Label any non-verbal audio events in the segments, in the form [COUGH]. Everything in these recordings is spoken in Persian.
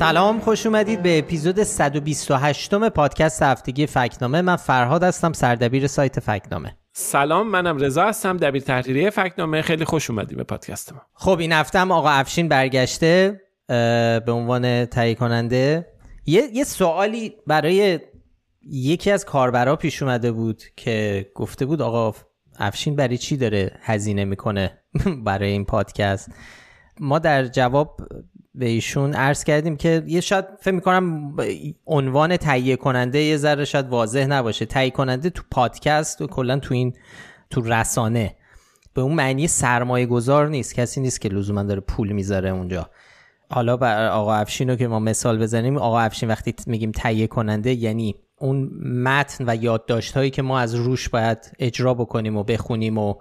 سلام خوش اومدید به اپیزود 128 م پادکست هفتگی فکنامه من فرهاد هستم سردبیر سایت فکنامه سلام منم رضا هستم دبیر تحریریه فکنامه خیلی خوش اومدید به پادکست ما خب این هفته هم آقا افشین برگشته به عنوان تهیه کننده یه،, یه سوالی برای یکی از کاربرا پیش اومده بود که گفته بود آقا افشین برای چی داره هزینه میکنه [LAUGHS] برای این پادکست ما در جواب به ایشون عرض کردیم که یه شاید فکر میکنم عنوان تهیه کننده یه ذره شاید واضح نباشه تهیه کننده تو پادکست و کلا تو این تو رسانه به اون معنی سرمایه گذار نیست کسی نیست که لزوما داره پول میذاره اونجا حالا بر آقا افشین رو که ما مثال بزنیم آقا افشین وقتی میگیم تهیه کننده یعنی اون متن و یادداشت هایی که ما از روش باید اجرا بکنیم و بخونیم و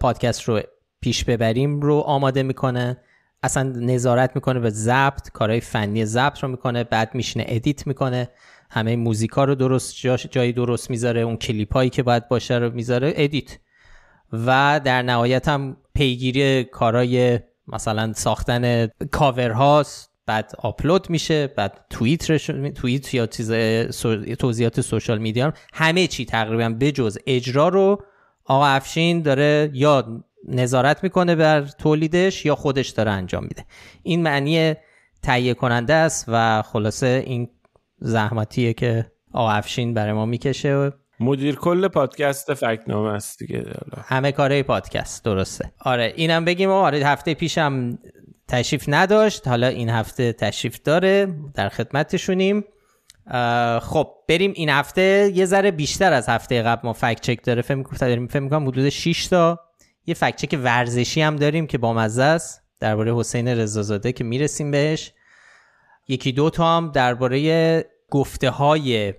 پادکست رو پیش ببریم رو آماده میکنه اصلا نظارت میکنه به ضبط کارهای فنی ضبط رو میکنه بعد میشینه ادیت میکنه همه موزیکا رو درست جاش جایی درست میذاره اون کلیپ هایی که باید باشه رو میذاره ادیت و در نهایت هم پیگیری کارای مثلا ساختن کاور هاست بعد آپلود میشه بعد توییت توییت یا چیز توضیحات سوشال میدیا همه چی تقریبا بجز اجرا رو آقا افشین داره یا نظارت میکنه بر تولیدش یا خودش داره انجام میده این معنی تهیه کننده است و خلاصه این زحمتیه که آقا افشین برای ما میکشه مدیر کل پادکست فکنامه است دیگه همه کاره پادکست درسته آره اینم بگیم آره هفته پیشم تشریف نداشت حالا این هفته تشریف داره در خدمتشونیم خب بریم این هفته یه ذره بیشتر از هفته قبل ما فکت چک داره فهم کنم می‌کنم حدود 6 تا یه فکچک ورزشی هم داریم که با مزه است درباره حسین رضازاده که میرسیم بهش یکی دو تا هم درباره گفته های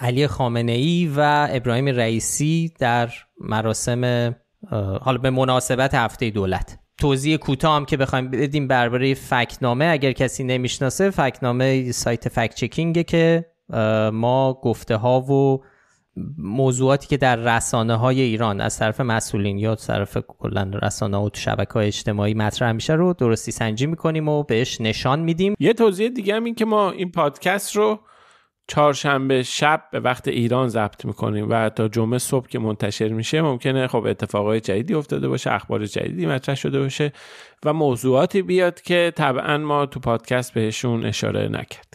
علی خامنه ای و ابراهیم رئیسی در مراسم حالا به مناسبت هفته دولت توضیح کوتاه هم که بخوایم بدیم درباره فکنامه اگر کسی نمیشناسه فکنامه سایت فکچکینگه که ما گفته ها و موضوعاتی که در رسانه های ایران از طرف مسئولین یا از طرف کلا رسانه و شبکه های اجتماعی مطرح میشه رو درستی سنجی میکنیم و بهش نشان میدیم یه توضیح دیگه هم این که ما این پادکست رو چهارشنبه شب به وقت ایران ضبط میکنیم و تا جمعه صبح که منتشر میشه ممکنه خب اتفاقای جدیدی افتاده باشه اخبار جدیدی مطرح شده باشه و موضوعاتی بیاد که طبعا ما تو پادکست بهشون اشاره نکرد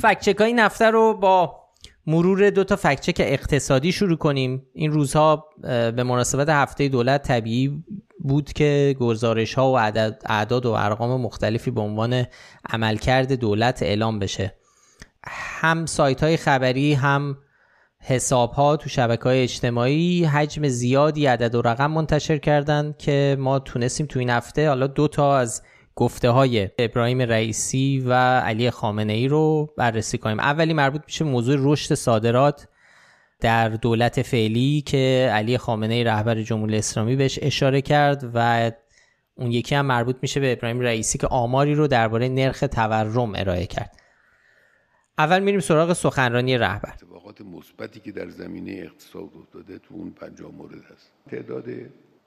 فکچک های نفته رو با مرور دو تا فکچک اقتصادی شروع کنیم این روزها به مناسبت هفته دولت طبیعی بود که گزارش ها و اعداد و ارقام مختلفی به عنوان عملکرد دولت اعلام بشه هم سایت های خبری هم حساب ها تو شبکه های اجتماعی حجم زیادی عدد و رقم منتشر کردند که ما تونستیم تو این هفته حالا دو تا از گفته های ابراهیم رئیسی و علی خامنه ای رو بررسی کنیم اولی مربوط میشه موضوع رشد صادرات در دولت فعلی که علی خامنه ای رهبر جمهوری اسلامی بهش اشاره کرد و اون یکی هم مربوط میشه به ابراهیم رئیسی که آماری رو درباره نرخ تورم ارائه کرد اول میریم سراغ سخنرانی رهبر مثبتی که در زمینه اقتصاد افتاده تو اون پنجاه مورد هست تعداد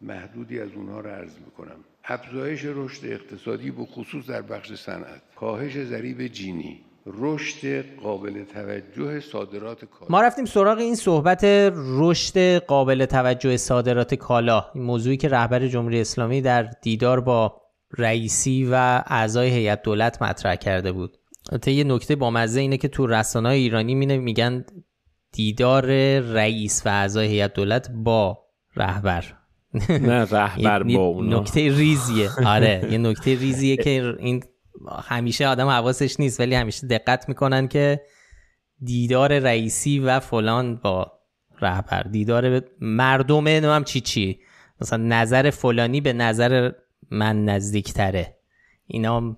محدودی از اونها را عرض میکنم افزایش رشد اقتصادی به خصوص در بخش صنعت کاهش ضریب جینی رشد قابل توجه صادرات کالا ما رفتیم سراغ این صحبت رشد قابل توجه صادرات کالا این موضوعی که رهبر جمهوری اسلامی در دیدار با رئیسی و اعضای هیئت دولت مطرح کرده بود البته یه نکته بامزه اینه که تو رسانه ایرانی مینه میگن دیدار رئیس و اعضای هیئت دولت با رهبر نه رهبر با اونا نکته ریزیه آره یه نکته ریزیه که این همیشه آدم حواسش نیست ولی همیشه دقت میکنن که دیدار رئیسی و فلان با رهبر دیدار مردم هم چی چی مثلا نظر فلانی به نظر من نزدیکتره اینا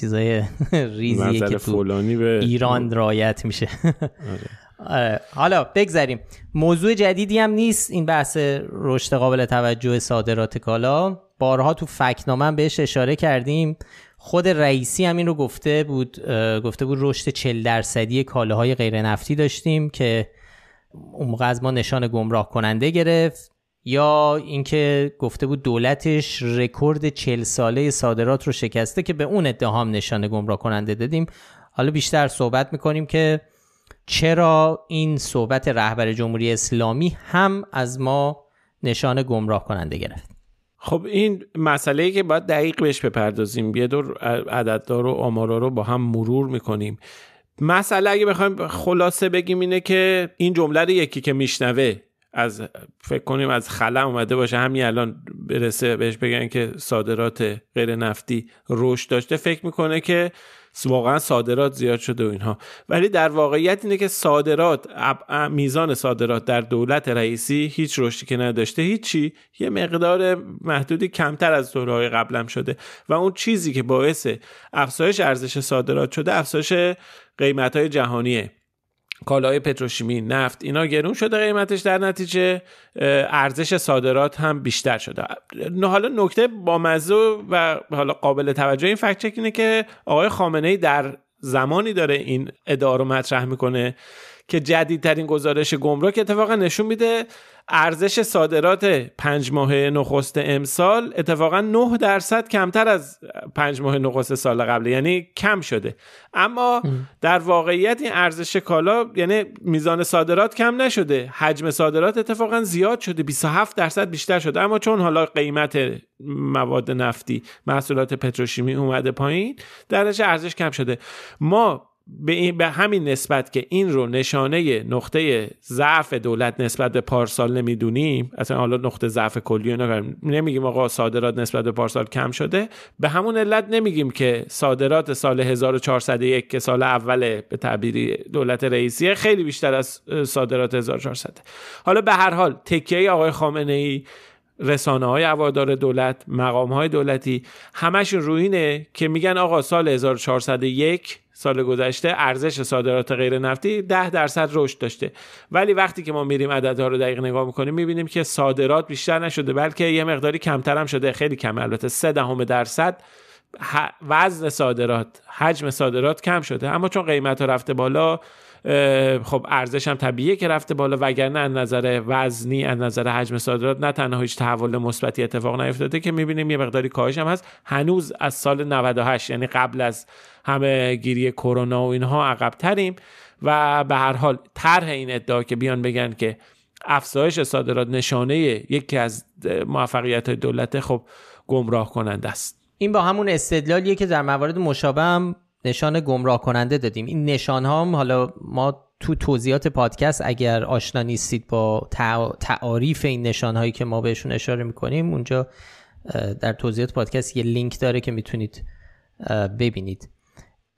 چیزای [LAUGHS] ریزیه که تو به... ایران رایت میشه آره. [LAUGHS] آره. حالا بگذریم موضوع جدیدی هم نیست این بحث رشد قابل توجه صادرات کالا بارها تو فکنامه بهش اشاره کردیم خود رئیسی هم این رو گفته بود گفته بود رشد 40 درصدی کالاهای غیر نفتی داشتیم که اون از ما نشان گمراه کننده گرفت یا اینکه گفته بود دولتش رکورد 40 ساله صادرات رو شکسته که به اون اتهام نشان گمراه کننده دادیم حالا بیشتر صحبت میکنیم که چرا این صحبت رهبر جمهوری اسلامی هم از ما نشان گمراه کننده گرفت خب این مسئله ای که باید دقیق بهش بپردازیم یه دور عدددار و آمارا رو با هم مرور میکنیم مسئله اگه بخوایم خلاصه بگیم اینه که این جمله رو یکی که میشنوه از فکر کنیم از خلا اومده باشه همین الان برسه بهش بگن که صادرات غیر نفتی رشد داشته فکر میکنه که واقعا صادرات زیاد شده و اینها ولی در واقعیت اینه که صادرات میزان صادرات در دولت رئیسی هیچ رشدی که نداشته هیچی یه مقدار محدودی کمتر از دورهای قبلم شده و اون چیزی که باعث افزایش ارزش صادرات شده افزایش قیمت های جهانیه کالای پتروشیمی نفت اینا گرون شده قیمتش در نتیجه ارزش صادرات هم بیشتر شده حالا نکته با مزه و حالا قابل توجه این فکت چک اینه که آقای خامنه ای در زمانی داره این ادعا رو مطرح میکنه که جدیدترین گزارش گمرک اتفاقا نشون میده ارزش صادرات پنج ماه نخست امسال اتفاقا 9 درصد کمتر از پنج ماه نخست سال قبل یعنی کم شده اما در واقعیت این ارزش کالا یعنی میزان صادرات کم نشده حجم صادرات اتفاقا زیاد شده 27 درصد بیشتر شده اما چون حالا قیمت مواد نفتی محصولات پتروشیمی اومده پایین درش ارزش کم شده ما به, همین نسبت که این رو نشانه نقطه ضعف دولت نسبت به پارسال نمیدونیم اصلا حالا نقطه ضعف کلی رو نمیگیم آقا صادرات نسبت به پارسال کم شده به همون علت نمیگیم که صادرات سال 1401 که سال اول به تعبیری دولت رئیسیه خیلی بیشتر از صادرات 1400 حالا به هر حال تکیه آقای خامنه ای رسانه های عوادار دولت مقام های دولتی همشون روینه که میگن آقا سال 1401 سال گذشته ارزش صادرات غیر نفتی 10 درصد رشد داشته ولی وقتی که ما میریم عددها رو دقیق نگاه میکنیم میبینیم که صادرات بیشتر نشده بلکه یه مقداری کمتر هم شده خیلی کم البته 3 دهم درصد وزن صادرات حجم صادرات کم شده اما چون قیمت ها رفته بالا خب ارزش هم طبیعیه که رفته بالا وگرنه از نظر وزنی از نظر حجم صادرات نه تنها هیچ تحول مثبتی اتفاق نیفتاده که میبینیم یه مقداری کاهش هم هست هنوز از سال 98 یعنی قبل از همه گیری کرونا و اینها عقب تریم و به هر حال طرح این ادعا که بیان بگن که افزایش صادرات نشانه یکی از موفقیت دولت خب گمراه کننده است این با همون استدلالیه که در موارد مشابه نشان گمراه کننده دادیم این نشان ها هم حالا ما تو توضیحات پادکست اگر آشنا نیستید با تعاریف این نشان هایی که ما بهشون اشاره میکنیم اونجا در توضیحات پادکست یه لینک داره که میتونید ببینید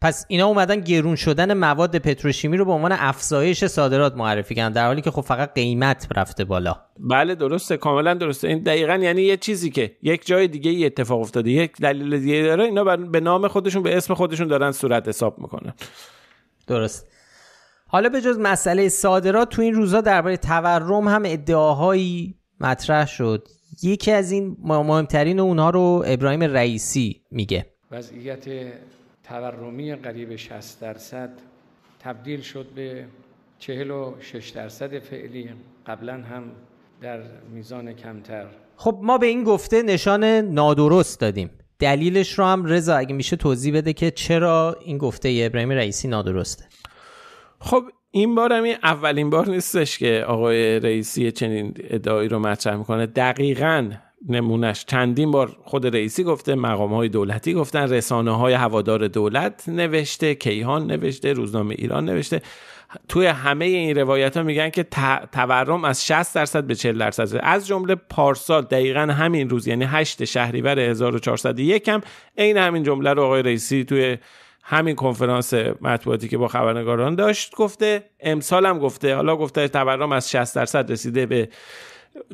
پس اینا اومدن گرون شدن مواد پتروشیمی رو به عنوان افزایش صادرات معرفی کردن در حالی که خب فقط قیمت رفته بالا بله درسته کاملا درسته این دقیقا یعنی یه چیزی که یک جای دیگه یه اتفاق افتاده یک دلیل دیگه داره اینا به نام خودشون به اسم خودشون دارن صورت حساب میکنن درست حالا به جز مسئله صادرات تو این روزا درباره تورم هم ادعاهایی مطرح شد یکی از این مهمترین اونها رو ابراهیم رئیسی میگه وضعیت تورمی قریب 60 درصد تبدیل شد به 46 درصد فعلی قبلا هم در میزان کمتر خب ما به این گفته نشان نادرست دادیم دلیلش رو هم رضا اگه میشه توضیح بده که چرا این گفته ابراهیم رئیسی نادرسته خب این بار هم اولین بار نیستش که آقای رئیسی چنین ادعایی رو مطرح میکنه دقیقا نمونش چندین بار خود رئیسی گفته مقام های دولتی گفتن رسانه های هوادار دولت نوشته کیهان نوشته روزنامه ایران نوشته توی همه این روایت ها میگن که تورم از 60 درصد به 40 درصد از جمله پارسال دقیقا همین روز یعنی 8 شهریور 1401 هم عین همین جمله رو آقای رئیسی توی همین کنفرانس مطبوعاتی که با خبرنگاران داشت گفته امسال هم گفته حالا گفته تورم از 60 درصد رسیده به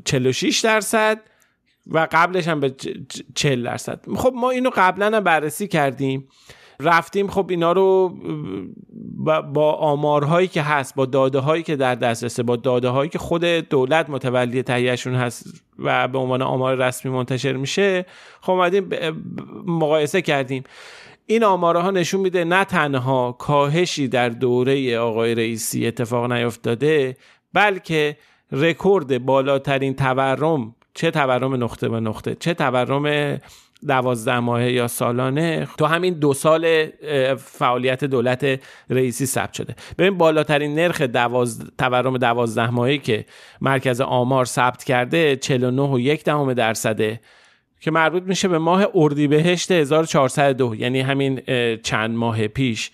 46 درصد و قبلش هم به 40 درصد خب ما اینو قبلا هم بررسی کردیم رفتیم خب اینا رو با آمارهایی که هست با داده هایی که در دسترسه با داده هایی که خود دولت متولی تهیهشون هست و به عنوان آمار رسمی منتشر میشه خب اومدیم مقایسه کردیم این آمارها نشون میده نه تنها کاهشی در دوره آقای رئیسی اتفاق نیفتاده بلکه رکورد بالاترین تورم چه تورم نقطه به نقطه چه تورم دوازده ماهه یا سالانه تو همین دو سال فعالیت دولت رئیسی ثبت شده ببین بالاترین نرخ دوازد... تورم دوازده ماهه که مرکز آمار ثبت کرده 49 و یک دهم درصده که مربوط میشه به ماه اردیبهشت 1402 یعنی همین چند ماه پیش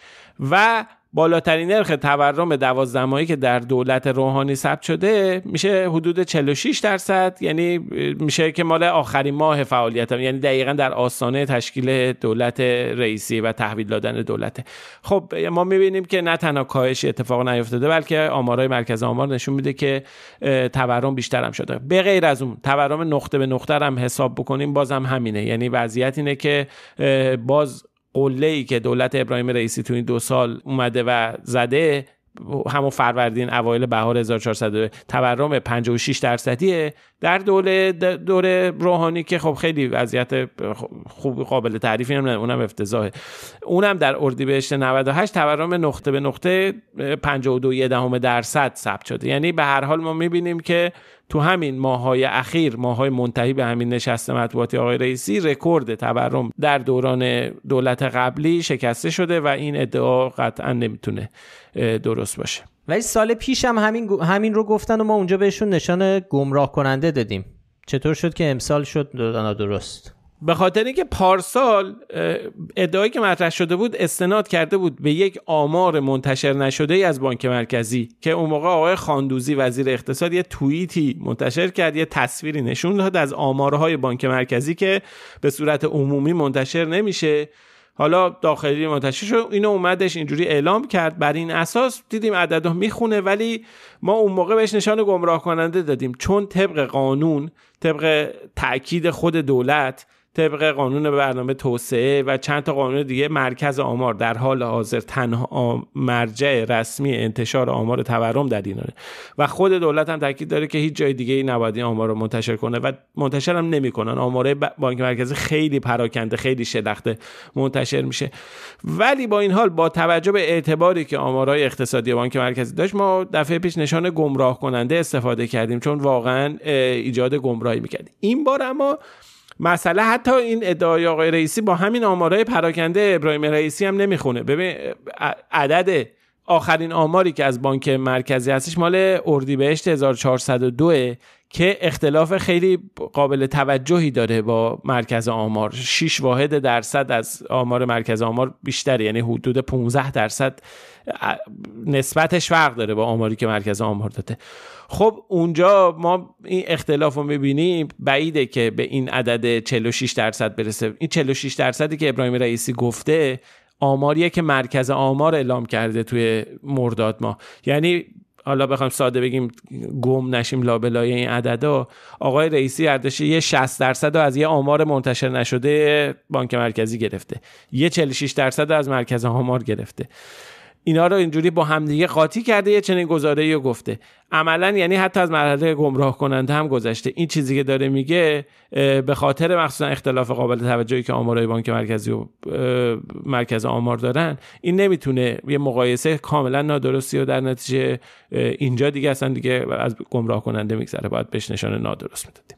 و بالاترین نرخ تورم ماهی که در دولت روحانی ثبت شده میشه حدود 46 درصد یعنی میشه که مال آخرین ماه فعالیت هم. یعنی دقیقا در آستانه تشکیل دولت رئیسی و تحویل دادن دولت خب ما میبینیم که نه تنها کاهش اتفاق نیفتاده بلکه آمارای مرکز آمار نشون میده که تورم بیشتر هم شده به غیر از اون تورم نقطه به نقطه هم حساب بکنیم باز هم همینه یعنی وضعیت اینه که باز قله ای که دولت ابراهیم رئیسی تو این دو سال اومده و زده همون فروردین اوایل بهار 1400 تورم 56 درصدیه در دوره دوره روحانی که خب خیلی وضعیت خوب قابل تعریفی هم اونم افتضاحه اونم در اردیبهشت 98 تورم نقطه به نقطه 52 دهم درصد ثبت شده یعنی به هر حال ما میبینیم که تو همین ماهای اخیر ماهای منتهی به همین نشست مطبوعاتی آقای رئیسی رکورد تورم در دوران دولت قبلی شکسته شده و این ادعا قطعا نمیتونه درست باشه ولی سال پیش هم همین, همین رو گفتن و ما اونجا بهشون نشان گمراه کننده دادیم چطور شد که امسال شد درست به خاطر اینکه پارسال ادعایی که مطرح شده بود استناد کرده بود به یک آمار منتشر نشده ای از بانک مرکزی که اون موقع آقای خاندوزی وزیر اقتصاد یه توییتی منتشر کرد یه تصویری نشون داد از آمارهای بانک مرکزی که به صورت عمومی منتشر نمیشه حالا داخلی منتشر شد اینو اومدش اینجوری اعلام کرد بر این اساس دیدیم عددا میخونه ولی ما اون موقع بهش نشان گمراه کننده دادیم چون طبق قانون طبق تاکید خود دولت طبق قانون برنامه توسعه و چند تا قانون دیگه مرکز آمار در حال حاضر تنها مرجع رسمی انتشار آمار تورم در ایرانه و خود دولت هم تاکید داره که هیچ جای دیگه ای نباید این آمار رو منتشر کنه و منتشر هم نمیکنن آمار بانک مرکزی خیلی پراکنده خیلی شلخته منتشر میشه ولی با این حال با توجه به اعتباری که آمارهای اقتصادی بانک مرکزی داشت ما دفعه پیش نشان گمراه کننده استفاده کردیم چون واقعا ایجاد گمراهی میکرد این بار اما مسئله حتی این ادعای آقای رئیسی با همین آمارهای پراکنده ابراهیم رئیسی هم نمیخونه ببین عدد آخرین آماری که از بانک مرکزی هستش مال اردیبهشت 1402 که اختلاف خیلی قابل توجهی داره با مرکز آمار 6 واحد درصد از آمار مرکز آمار بیشتره یعنی حدود 15 درصد نسبتش فرق داره با آماری که مرکز آمار داده خب اونجا ما این اختلاف رو میبینیم بعیده که به این عدد 46 درصد برسه این 46 درصدی که ابراهیم رئیسی گفته آماریه که مرکز آمار اعلام کرده توی مرداد ما یعنی حالا بخوایم ساده بگیم گم نشیم لابلای این عددا آقای رئیسی اردشیر یه 60 درصد از یه آمار منتشر نشده بانک مرکزی گرفته یه 46 درصد از مرکز آمار گرفته اینا رو اینجوری با همدیگه قاطی کرده یه چنین گزاره گفته عملا یعنی حتی از مرحله گمراه کننده هم گذشته این چیزی که داره میگه به خاطر مخصوصا اختلاف قابل توجهی که آمارای بانک مرکزی و مرکز آمار دارن این نمیتونه یه مقایسه کاملا نادرستی و در نتیجه اینجا دیگه اصلا دیگه از گمراه کننده میگذره باید بهش نشانه نادرست میدادیم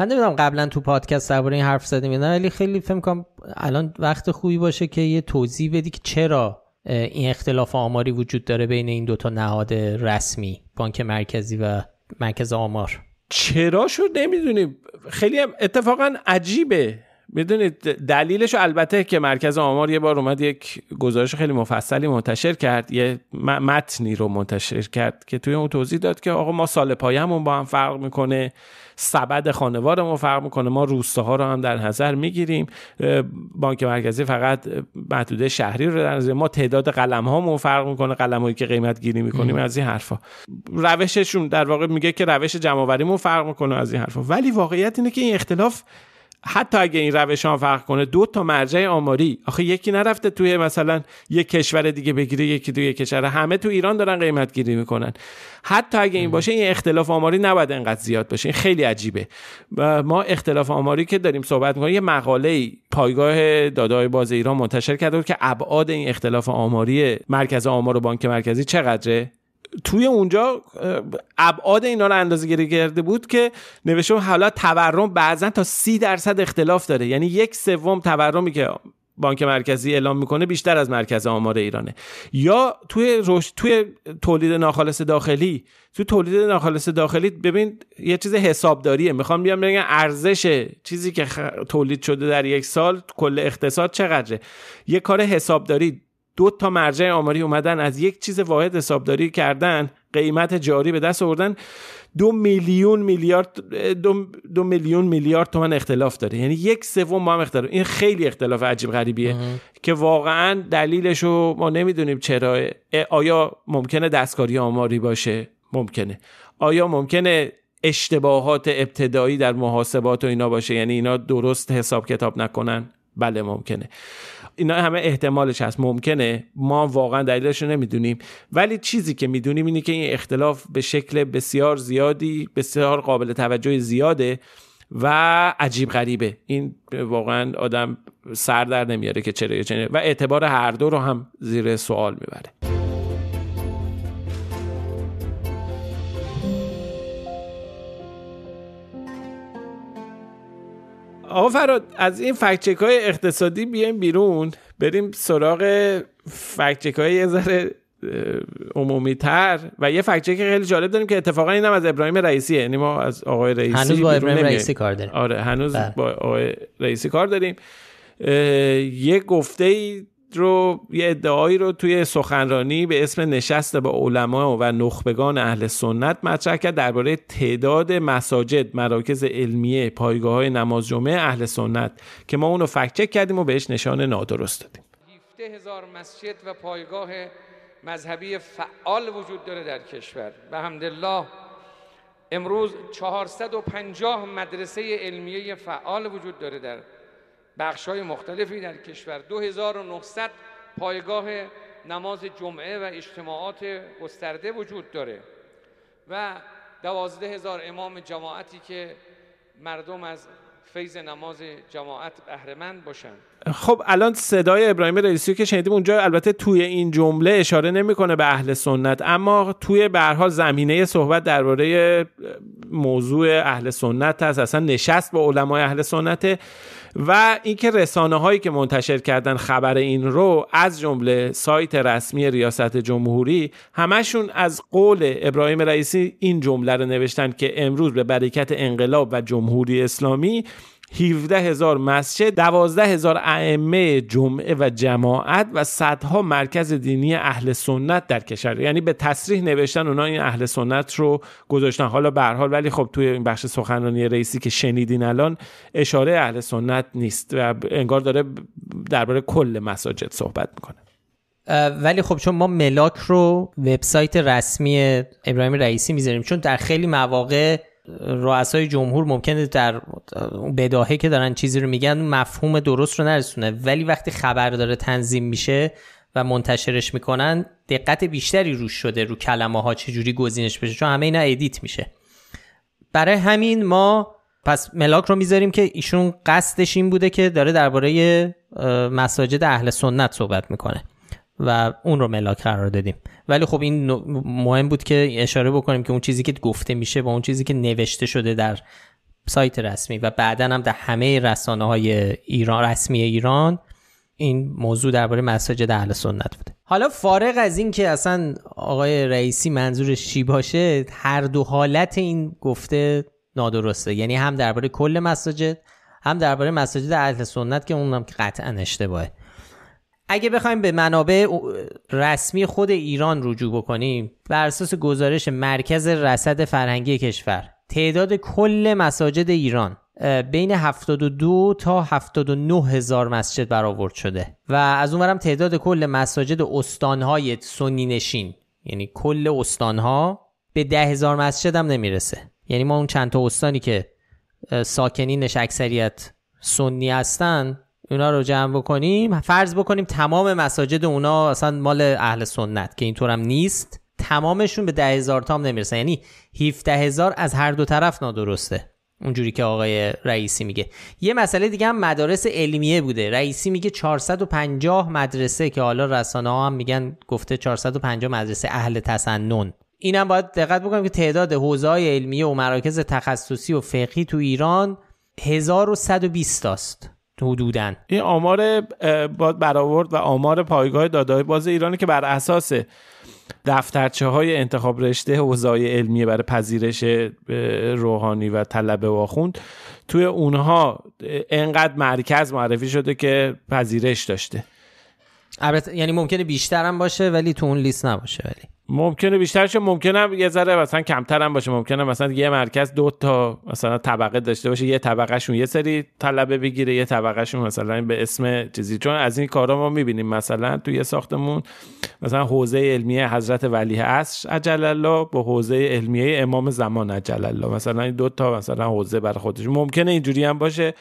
من نمیدونم قبلا تو پادکست درباره این حرف زدیم نه ولی خیلی فکر کنم الان وقت خوبی باشه که یه توضیح بدی که چرا این اختلاف آماری وجود داره بین این دوتا نهاد رسمی بانک مرکزی و مرکز آمار چرا شد نمیدونیم خیلی اتفاقا عجیبه میدونید دلیلش البته که مرکز آمار یه بار اومد یک گزارش خیلی مفصلی منتشر کرد یه متنی رو منتشر کرد که توی اون توضیح داد که آقا ما سال پایمون با هم فرق میکنه سبد خانوار ما فرق میکنه ما روسته ها رو هم در نظر میگیریم بانک مرکزی فقط محدوده شهری رو در نظر ما تعداد قلم هامون فرق میکنه قلم هایی که قیمت گیری میکنیم از این حرفا روششون در واقع میگه که روش جمعآوریمون فرق میکنه از این حرفا ولی واقعیت اینه که این اختلاف حتی اگه این روش فرق کنه دو تا مرجع آماری آخه یکی نرفته توی مثلا یک کشور دیگه بگیره یکی توی کشور همه تو ایران دارن قیمت گیری میکنن حتی اگه این باشه این اختلاف آماری نباید انقدر زیاد باشه این خیلی عجیبه ما اختلاف آماری که داریم صحبت میکنیم یه مقاله پایگاه دادهای باز ایران منتشر کرده بود که ابعاد این اختلاف آماری مرکز آمار و بانک مرکزی چقدره توی اونجا ابعاد اینا رو اندازه گیری کرده بود که نوشته حالا تورم بعضا تا سی درصد اختلاف داره یعنی یک سوم تورمی که بانک مرکزی اعلام میکنه بیشتر از مرکز آمار ایرانه یا توی روش، توی تولید ناخالص داخلی توی تولید ناخالص داخلی ببین یه چیز حسابداریه میخوام بیام بگم ارزش چیزی که تولید شده در یک سال کل اقتصاد چقدره یه کار حسابداری دو تا مرجع آماری اومدن از یک چیز واحد حسابداری کردن قیمت جاری به دست آوردن دو میلیون میلیارد دو, دو میلیون میلیارد تومن اختلاف داره یعنی یک سوم ما هم اختلاف این خیلی اختلاف عجیب غریبیه که واقعا دلیلش رو ما نمیدونیم چرا آیا ممکنه دستکاری آماری باشه ممکنه آیا ممکنه اشتباهات ابتدایی در محاسبات و اینا باشه یعنی اینا درست حساب کتاب نکنن بله ممکنه اینا همه احتمالش هست ممکنه ما واقعا دلیلش رو نمیدونیم ولی چیزی که میدونیم اینه که این اختلاف به شکل بسیار زیادی بسیار قابل توجه زیاده و عجیب غریبه این واقعا آدم سر در نمیاره که چرا چنین و اعتبار هر دو رو هم زیر سوال میبره آقا فراد از این فکچک های اقتصادی بیایم بیرون بریم سراغ فکچک های یه ذره عمومی تر و یه فکچک خیلی جالب داریم که اتفاقا این هم از ابراهیم رئیسیه یعنی ما از آقای رئیسی هنوز با ابراهیم رئیسی کار داریم آره هنوز بله. با آقای رئیسی کار داریم یه گفته ای رو یه ادعایی رو توی سخنرانی به اسم نشست با علما و نخبگان اهل سنت مطرح کرد درباره تعداد مساجد مراکز علمیه پایگاه های نماز جمعه اهل سنت که ما اونو فکت کردیم و بهش نشان نادرست دادیم هزار مسجد و پایگاه مذهبی فعال وجود داره در کشور به همدلله امروز 450 مدرسه علمیه فعال وجود داره در بخش های مختلفی در کشور 2900 پایگاه نماز جمعه و اجتماعات گسترده وجود داره و دوازده هزار امام جماعتی که مردم از فیض نماز جماعت بهرهمند باشن خب الان صدای ابراهیم رئیسی که شنیدیم اونجا البته توی این جمله اشاره نمیکنه به اهل سنت اما توی برها زمینه صحبت درباره موضوع اهل سنت هست اصلا نشست با علمای اهل سنت و اینکه رسانه هایی که منتشر کردن خبر این رو از جمله سایت رسمی ریاست جمهوری همشون از قول ابراهیم رئیسی این جمله رو نوشتن که امروز به برکت انقلاب و جمهوری اسلامی 17 هزار مسجد 12 هزار ائمه جمعه و جماعت و صدها مرکز دینی اهل سنت در کشور یعنی به تصریح نوشتن اونا این اهل سنت رو گذاشتن حالا به حال ولی خب توی این بخش سخنرانی رئیسی که شنیدین الان اشاره اهل سنت نیست و انگار داره درباره کل مساجد صحبت میکنه ولی خب چون ما ملاک رو وبسایت رسمی ابراهیم رئیسی میذاریم چون در خیلی مواقع رؤسای جمهور ممکنه در بداهه که دارن چیزی رو میگن مفهوم درست رو نرسونه ولی وقتی خبر داره تنظیم میشه و منتشرش میکنن دقت بیشتری روش شده رو کلمه ها چجوری گزینش بشه چون همه اینا ادیت میشه برای همین ما پس ملاک رو میذاریم که ایشون قصدش این بوده که داره درباره مساجد اهل سنت صحبت میکنه و اون رو ملاک قرار دادیم ولی خب این مهم بود که اشاره بکنیم که اون چیزی که گفته میشه و اون چیزی که نوشته شده در سایت رسمی و بعدا هم در همه رسانه های ایران رسمی ایران این موضوع درباره مساجد اهل سنت بوده حالا فارغ از این که اصلا آقای رئیسی منظورش چی باشه هر دو حالت این گفته نادرسته یعنی هم درباره کل مساجد هم درباره مساجد اهل سنت که اونم قطعا اشتباهه اگه بخوایم به منابع رسمی خود ایران رجوع بکنیم بر اساس گزارش مرکز رصد فرهنگی کشور تعداد کل مساجد ایران بین 72 تا 79 هزار مسجد برآورد شده و از اونورم تعداد کل مساجد استانهای سنی نشین یعنی کل استانها به 10 هزار مسجد هم نمیرسه یعنی ما اون چند تا استانی که ساکنینش اکثریت سنی هستن اونا رو جمع بکنیم فرض بکنیم تمام مساجد اونا اصلا مال اهل سنت که اینطور هم نیست تمامشون به ده هزار تام نمیرسن یعنی 17 هزار از هر دو طرف نادرسته اونجوری که آقای رئیسی میگه یه مسئله دیگه هم مدارس علمیه بوده رئیسی میگه 450 مدرسه که حالا رسانه ها هم میگن گفته 450 مدرسه اهل تسنن اینم باید دقت بکنیم که تعداد حوزه علمیه و مراکز تخصصی و فقهی تو ایران 1120 است. حدودن این آمار برآورد و آمار پایگاه دادای باز ایرانی که بر اساس دفترچه های انتخاب رشته حوزای علمیه برای پذیرش روحانی و طلبه و آخوند توی اونها انقدر مرکز معرفی شده که پذیرش داشته البته یعنی ممکنه بیشتر هم باشه ولی تو اون لیست نباشه ولی ممکنه بیشتر شه ممکنه یه ذره مثلا کمتر هم باشه ممکنه مثلا یه مرکز دو تا مثلا طبقه داشته باشه یه طبقه شون یه سری طلبه بگیره یه طبقه شون مثلا به اسم چیزی چون از این کارا ما میبینیم مثلا تو یه ساختمون مثلا حوزه علمیه حضرت ولی عصر عجل الله با حوزه علمیه امام زمان عجل الله مثلا دو تا مثلا حوزه بر خودش ممکنه اینجوری هم باشه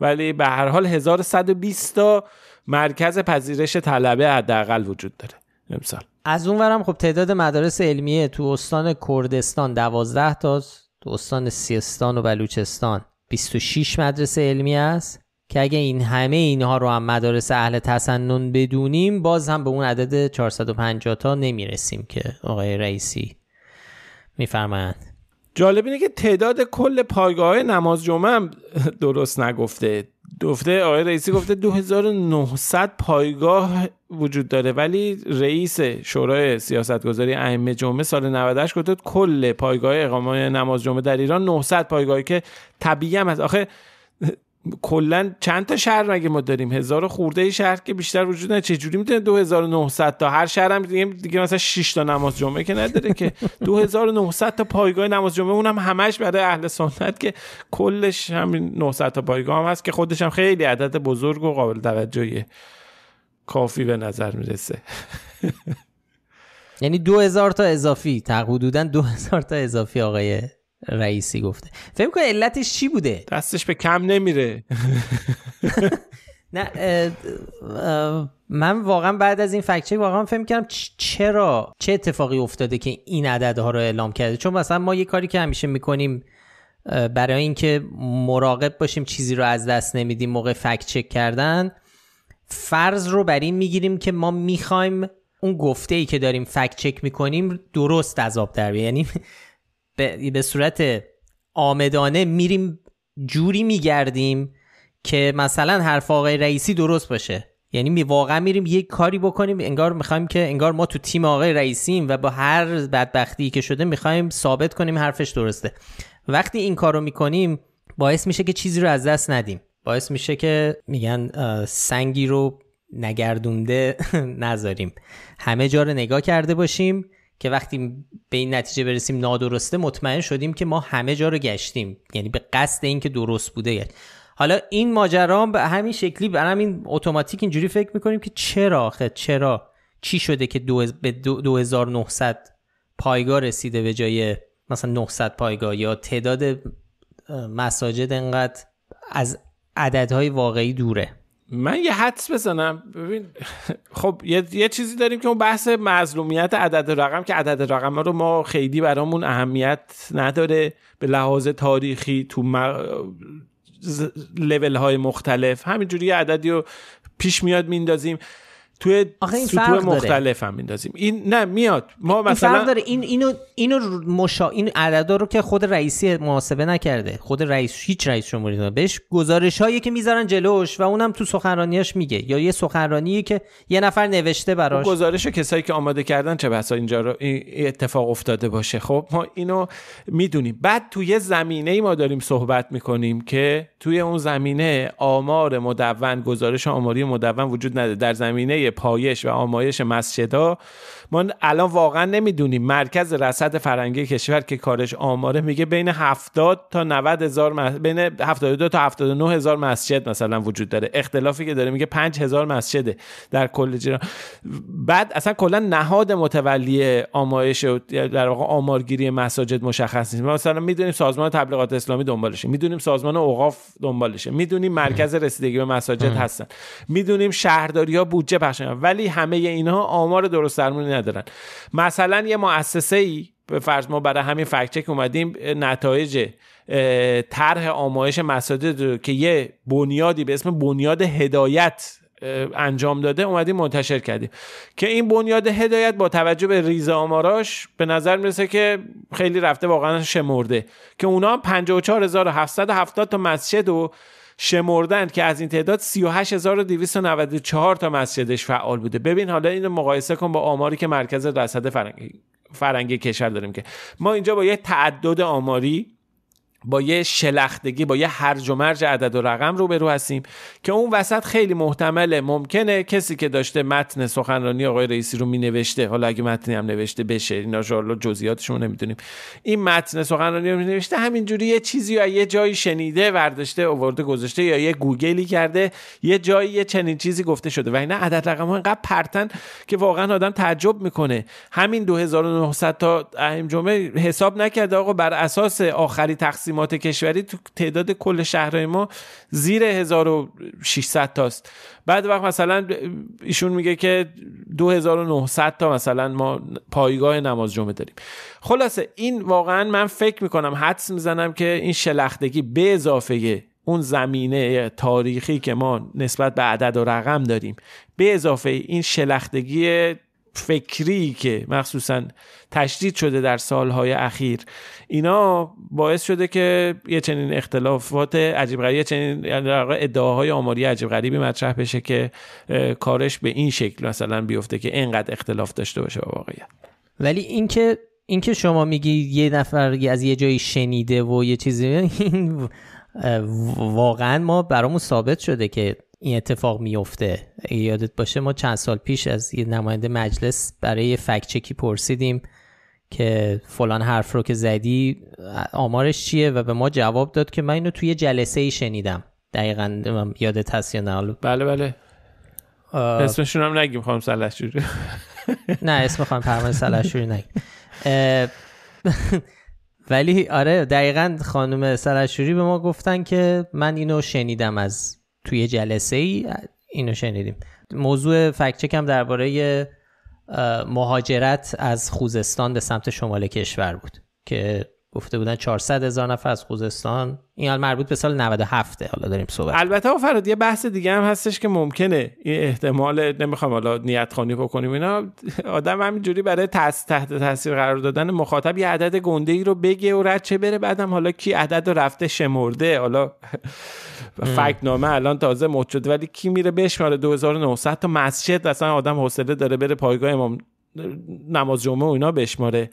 ولی به هر حال 1120 تا مرکز پذیرش طلبه حداقل وجود داره امسال از اون ورم خب تعداد مدارس علمیه تو استان کردستان 12 تا تو استان سیستان و بلوچستان 26 مدرسه علمی است که اگه این همه اینها رو هم مدارس اهل تسنن بدونیم باز هم به اون عدد 450 تا نمیرسیم که آقای رئیسی میفرمایند جالب اینه که تعداد کل پایگاه نماز جمعه هم درست نگفته گفته آقای رئیسی گفته 2900 پایگاه وجود داره ولی رئیس شورای سیاستگذاری ائمه جمعه سال 98 گفته کل پایگاه اقامه نماز جمعه در ایران 900 پایگاهی که طبیعی هم آخه کلا چند تا شهر مگه ما داریم هزار خورده شهر که بیشتر وجود نداره چجوری میتونه 2900 تا هر شهر هم دیگه, دیگه مثلا 6 تا نماز جمعه که نداره که 2900 [LAUGHS] تا پایگاه نماز جمعه اونم هم همش برای اهل سنت که کلش همین 900 تا پایگاه هم هست که خودش هم خیلی عدد بزرگ و قابل توجهیه کافی به نظر میرسه [LAUGHS] یعنی 2000 تا اضافی حدودا 2000 تا اضافی آقای رئیسی گفته فکر کنی علتش چی بوده دستش به کم نمیره [LAUGHS] نه من واقعا بعد از این فکت واقعا فکر کردم چرا چه اتفاقی افتاده که این عددها رو اعلام کرده چون مثلا ما یه کاری که همیشه میکنیم برای اینکه مراقب باشیم چیزی رو از دست نمیدیم موقع فکت چک کردن فرض رو بر این میگیریم که ما میخوایم اون گفته ای که داریم فکت چک میکنیم درست عذاب در یعنی به, به صورت آمدانه میریم جوری میگردیم که مثلا حرف آقای رئیسی درست باشه یعنی می واقعا میریم یک کاری بکنیم انگار میخوایم که انگار ما تو تیم آقای رئیسیم و با هر بدبختی که شده میخوایم ثابت کنیم حرفش درسته وقتی این کارو میکنیم باعث میشه که چیزی رو از دست ندیم باعث میشه که میگن سنگی رو نگردونده [LAUGHS] نذاریم همه جا رو نگاه کرده باشیم که وقتی به این نتیجه برسیم نادرسته مطمئن شدیم که ما همه جا رو گشتیم یعنی به قصد اینکه درست بوده حالا این ماجرا به همین شکلی به همین اتوماتیک اینجوری فکر میکنیم که چرا آخه چرا چی شده که دو به 2900 پایگاه رسیده به جای مثلا 900 پایگاه یا تعداد مساجد انقدر از عددهای واقعی دوره من یه حدس بزنم ببین خب یه, یه چیزی داریم که اون بحث مظلومیت عدد رقم که عدد رقم رو ما خیلی برامون اهمیت نداره به لحاظ تاریخی تو م... لول های مختلف همینجوری عددی رو پیش میاد میندازیم توی آخه این سطوح مختلف هم میندازیم این نه میاد ما مثلا این داره این اینو اینو مشا این عددا رو که خود رئیسی محاسبه نکرده خود رئیس هیچ رئیس جمهوری بهش گزارش هایی که میذارن جلوش و اونم تو سخنرانیاش میگه یا یه سخنرانی که یه نفر نوشته براش گزارش کسایی که آماده کردن چه بسا اینجا رو اتفاق افتاده باشه خب ما اینو میدونیم بعد توی زمینه ای ما داریم صحبت میکنیم که توی اون زمینه آمار مدون گزارش آماری مدون وجود نداره در زمینه پایش و آمایش مسجدها ما الان واقعا نمیدونیم مرکز رصد فرنگی کشور که کارش آماره میگه بین 70 تا 90 هزار مس... بین 72 تا 79 هزار مسجد مثلا وجود داره اختلافی که داره میگه 5 هزار مسجده در کل جیران بعد اصلا کلا نهاد متولی آمایش در واقع آمارگیری مساجد مشخص نیست مثلا میدونیم سازمان تبلیغات اسلامی دنبالشه میدونیم سازمان اوقاف دنبالشه میدونیم مرکز رسیدگی به مساجد هستن میدونیم شهرداری ها بودجه پخش ولی همه اینها آمار درست درمونی ندارن مثلا یه مؤسسه ای به فرض ما برای همین فکچک اومدیم نتایج طرح آمایش مساجد که یه بنیادی به اسم بنیاد هدایت انجام داده اومدیم منتشر کردیم که این بنیاد هدایت با توجه به ریز آماراش به نظر میرسه که خیلی رفته واقعا شمرده که اونا 54770 تا مسجد و شمردند که از این تعداد 38294 تا مسجدش فعال بوده ببین حالا اینو مقایسه کن با آماری که مرکز رصد فرنگی فرنگی کشور داریم که ما اینجا با یه تعدد آماری با یه شلختگی با یه هرج و مرج عدد و رقم روبرو هستیم که اون وسط خیلی محتمله ممکنه کسی که داشته متن سخنرانی آقای رئیسی رو مینوشته حالا اگه متنی هم نوشته بشه اینا جزئیاتش رو نمیدونیم این متن سخنرانی رو مینوشته همینجوری یه چیزی یا یه جایی شنیده ورداشته آورده گذاشته یا یه گوگلی کرده یه جایی یه چنین چیزی گفته شده و اینا عدد رقم اینقدر پرتن که واقعا آدم تعجب میکنه همین 2900 تا جمعه حساب نکرده آقا بر اساس آخری تقسیم تقسیمات کشوری تو تعداد کل شهرهای ما زیر 1600 تاست بعد وقت مثلا ایشون میگه که 2900 تا مثلا ما پایگاه نماز جمعه داریم خلاصه این واقعا من فکر میکنم حدس میزنم که این شلختگی به اضافه اون زمینه تاریخی که ما نسبت به عدد و رقم داریم به اضافه این شلختگی فکری که مخصوصا تشدید شده در سالهای اخیر اینا باعث شده که یه چنین اختلافات عجیب غریبی چنین ادعاهای آماری عجیب غریبی مطرح بشه که کارش به این شکل مثلا بیفته که اینقدر اختلاف داشته باشه با واقعیت ولی اینکه اینکه شما میگی یه نفر از یه جایی شنیده و یه چیزی واقعا ما برامون ثابت شده که این اتفاق میفته یادت باشه ما چند سال پیش از یه نماینده مجلس برای فکچکی پرسیدیم که فلان حرف رو که زدی آمارش چیه و به ما جواب داد که من اینو توی جلسه ای شنیدم دقیقا یادت هست یا نه بله بله اسمشون هم نگیم خانم سلشوری نه اسم خانم پرمان سلشوری نگیم ولی آره دقیقا خانم سلشوری به ما گفتن که من اینو شنیدم از توی جلسه ای اینو شنیدیم موضوع فکچک هم درباره مهاجرت از خوزستان به سمت شمال کشور بود که گفته بودن 400 هزار نفر از خوزستان این حال مربوط به سال 97 حالا داریم صحبت البته او فراد یه بحث دیگه هم هستش که ممکنه این احتمال نمیخوام حالا نیت خانی بکنیم اینا آدم همینجوری برای تحت تاثیر قرار دادن مخاطب یه عدد گنده ای رو بگه و رد چه بره بعدم حالا کی عدد رو رفته شمرده حالا فکت نامه الان تازه مد ولی کی میره بشماره 2900 تا مسجد اصلا آدم حوصله داره بره پایگاه امام نماز جمعه و اینا بشماره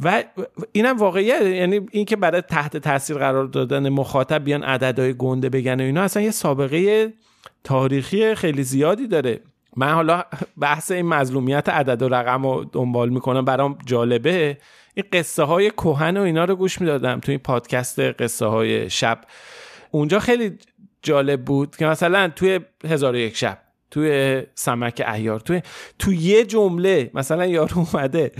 و اینم واقعیه یعنی این که برای تحت تاثیر قرار دادن مخاطب بیان عددهای گنده بگن و اینا اصلا یه سابقه تاریخی خیلی زیادی داره من حالا بحث این مظلومیت عدد و رقم رو دنبال میکنم برام جالبه این قصه های کوهن و اینا رو گوش میدادم تو این پادکست قصه های شب اونجا خیلی جالب بود که مثلا توی هزار یک شب توی سمک احیار توی تو یه جمله مثلا یارو اومده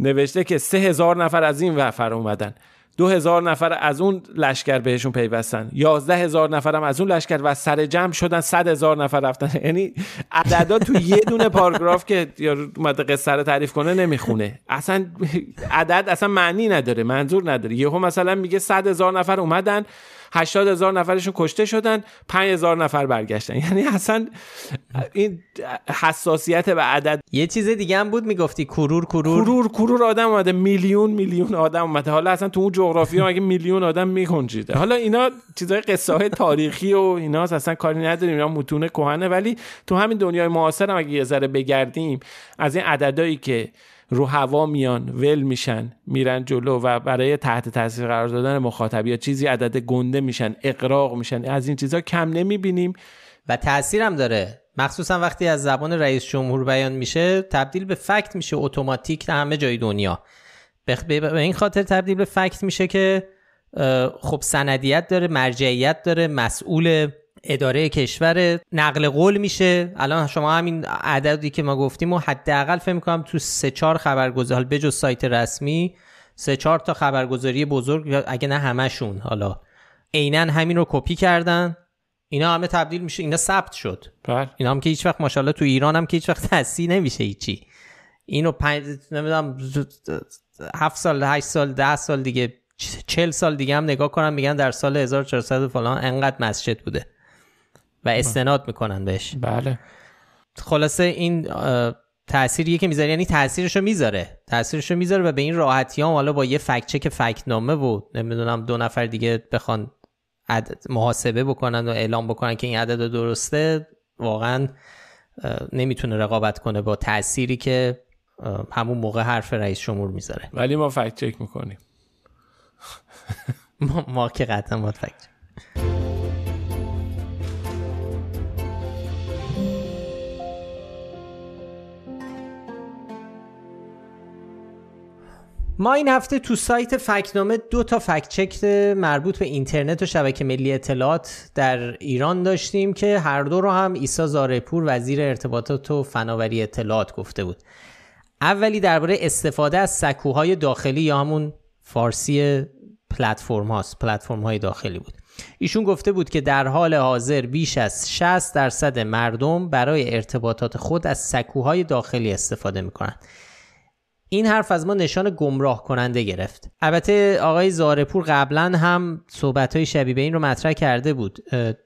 نوشته که سه هزار نفر از این وفر اومدن دو هزار نفر از اون لشکر بهشون پیوستن یازده هزار نفر هم از اون لشکر و سر جمع شدن صد هزار نفر رفتن [LAUGHS] یعنی عددا تو یه دونه پاراگراف که یا اومده تعریف کنه نمیخونه اصلا عدد اصلا معنی نداره منظور نداره یهو مثلا میگه صد هزار نفر اومدن 80 هزار نفرشون کشته شدن 5 هزار نفر برگشتن یعنی اصلا این حساسیت به عدد یه چیز دیگه هم بود میگفتی کرور کرور کرور کرور آدم اومده میلیون میلیون آدم اومده حالا اصلا تو اون جغرافی اگه میلیون آدم میگنجیده حالا اینا چیزای قصه های تاریخی و اینا اصلا کاری نداریم اینا متون کهنه ولی تو همین دنیای معاصر هم اگه یه ذره بگردیم از این عددایی که رو هوا میان ول میشن میرن جلو و برای تحت تاثیر قرار دادن مخاطب یا چیزی عدد گنده میشن اقراق میشن از این چیزها کم نمیبینیم و تاثیرم داره مخصوصا وقتی از زبان رئیس جمهور بیان میشه تبدیل به فکت میشه اتوماتیک همه جای دنیا به این خاطر تبدیل به فکت میشه که خب سندیت داره مرجعیت داره مسئول اداره کشور نقل قول میشه الان شما همین عددی که ما گفتیم و حداقل فکر میکنم تو سه چهار خبرگزاری بجز سایت رسمی سه چهار تا خبرگزاری بزرگ اگه نه همشون حالا عینا همین رو کپی کردن اینا همه تبدیل میشه اینا ثبت شد بله. اینا هم که هیچ وقت ماشاءالله تو ایران هم که هیچ وقت تصدیح نمیشه هیچی اینو پنج نمیدونم هفت سال هشت سال ده سال دیگه چل سال دیگه هم نگاه کنم میگن در سال 1400 فلان انقدر مسجد بوده و بله. استناد میکنن بهش بله خلاصه این تأثیریه که میذاره یعنی تاثیرشو میذاره تاثیرشو میذاره و به این راحتی حالا با یه فکت چک فکت نامه بود نمیدونم دو نفر دیگه بخوان عدد محاسبه بکنن و اعلام بکنن که این عدد درسته واقعا نمیتونه رقابت کنه با تأثیری که همون موقع حرف رئیس شمور میذاره ولی ما فکت چک میکنیم [LAUGHS] ما, که قطعا فکت چک ما این هفته تو سایت فکنامه دو تا فکچک مربوط به اینترنت و شبکه ملی اطلاعات در ایران داشتیم که هر دو رو هم عیسی زارپور وزیر ارتباطات و فناوری اطلاعات گفته بود اولی درباره استفاده از سکوهای داخلی یا همون فارسی پلتفرم هاست پلتفرم های داخلی بود ایشون گفته بود که در حال حاضر بیش از 60 درصد مردم برای ارتباطات خود از سکوهای داخلی استفاده میکنند این حرف از ما نشان گمراه کننده گرفت البته آقای زارپور قبلا هم صحبت های شبیه این رو مطرح کرده بود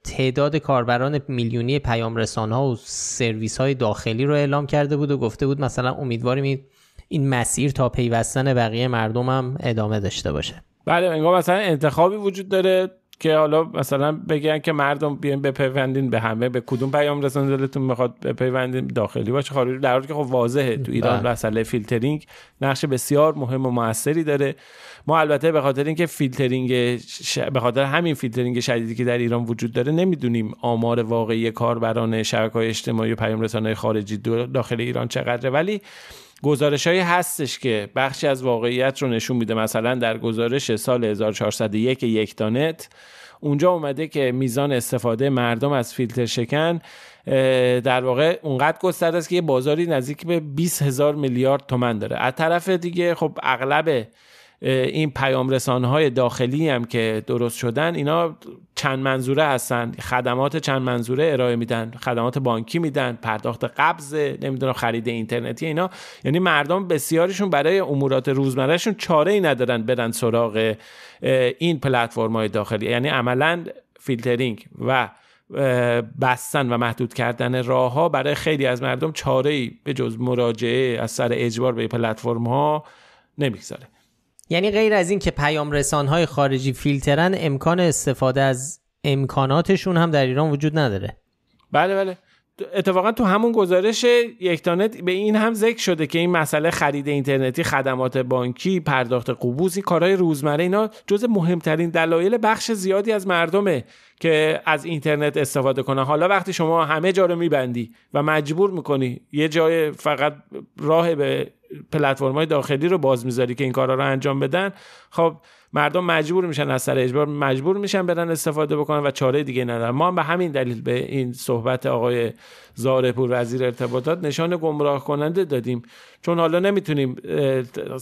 تعداد کاربران میلیونی پیام رسان ها و سرویس های داخلی رو اعلام کرده بود و گفته بود مثلا امیدواریم این مسیر تا پیوستن بقیه مردم هم ادامه داشته باشه بله انگار مثلا انتخابی وجود داره که حالا مثلا بگن که مردم بیاین بپیوندین به همه به کدوم پیام رسان دلتون میخواد بپیوندین داخلی باشه خارجی در حالی که خب واضحه تو ایران بله. مسئله فیلترینگ نقش بسیار مهم و موثری داره ما البته به خاطر اینکه فیلترینگ به خاطر همین فیلترینگ شدیدی که در ایران وجود داره نمیدونیم آمار واقعی کاربران شبکه‌های اجتماعی و پیام رسان‌های خارجی داخل ایران چقدره ولی گزارش هستش که بخشی از واقعیت رو نشون میده مثلا در گزارش سال 1401 یکتانت اونجا اومده که میزان استفاده مردم از فیلتر شکن در واقع اونقدر گسترده است که یه بازاری نزدیک به 20 هزار میلیارد تومن داره از طرف دیگه خب اغلب این پیام رسان های داخلی هم که درست شدن اینا چند منظوره هستن خدمات چند منظوره ارائه میدن خدمات بانکی میدن پرداخت قبض نمیدونم خرید اینترنتی اینا یعنی مردم بسیاریشون برای امورات روزمرهشون چاره ای ندارن برن سراغ این پلتفرم های داخلی یعنی عملا فیلترینگ و بستن و محدود کردن راه ها برای خیلی از مردم چاره ای به جز مراجعه از سر اجبار به پلتفرم ها نمیگذاره یعنی غیر از این که پیام های خارجی فیلترن امکان استفاده از امکاناتشون هم در ایران وجود نداره بله بله اتفاقا تو همون گزارش یکتانت به این هم ذکر شده که این مسئله خرید اینترنتی خدمات بانکی پرداخت قبوزی این کارهای روزمره اینا جز مهمترین دلایل بخش زیادی از مردمه که از اینترنت استفاده کنه. حالا وقتی شما همه جا رو میبندی و مجبور میکنی یه جای فقط راه به پلتفرم‌های داخلی رو باز میذاری که این کارا رو انجام بدن خب مردم مجبور میشن از سر اجبار مجبور میشن برن استفاده بکنن و چاره دیگه ندارن ما هم به همین دلیل به این صحبت آقای زارپور وزیر ارتباطات نشان گمراه کننده دادیم چون حالا نمیتونیم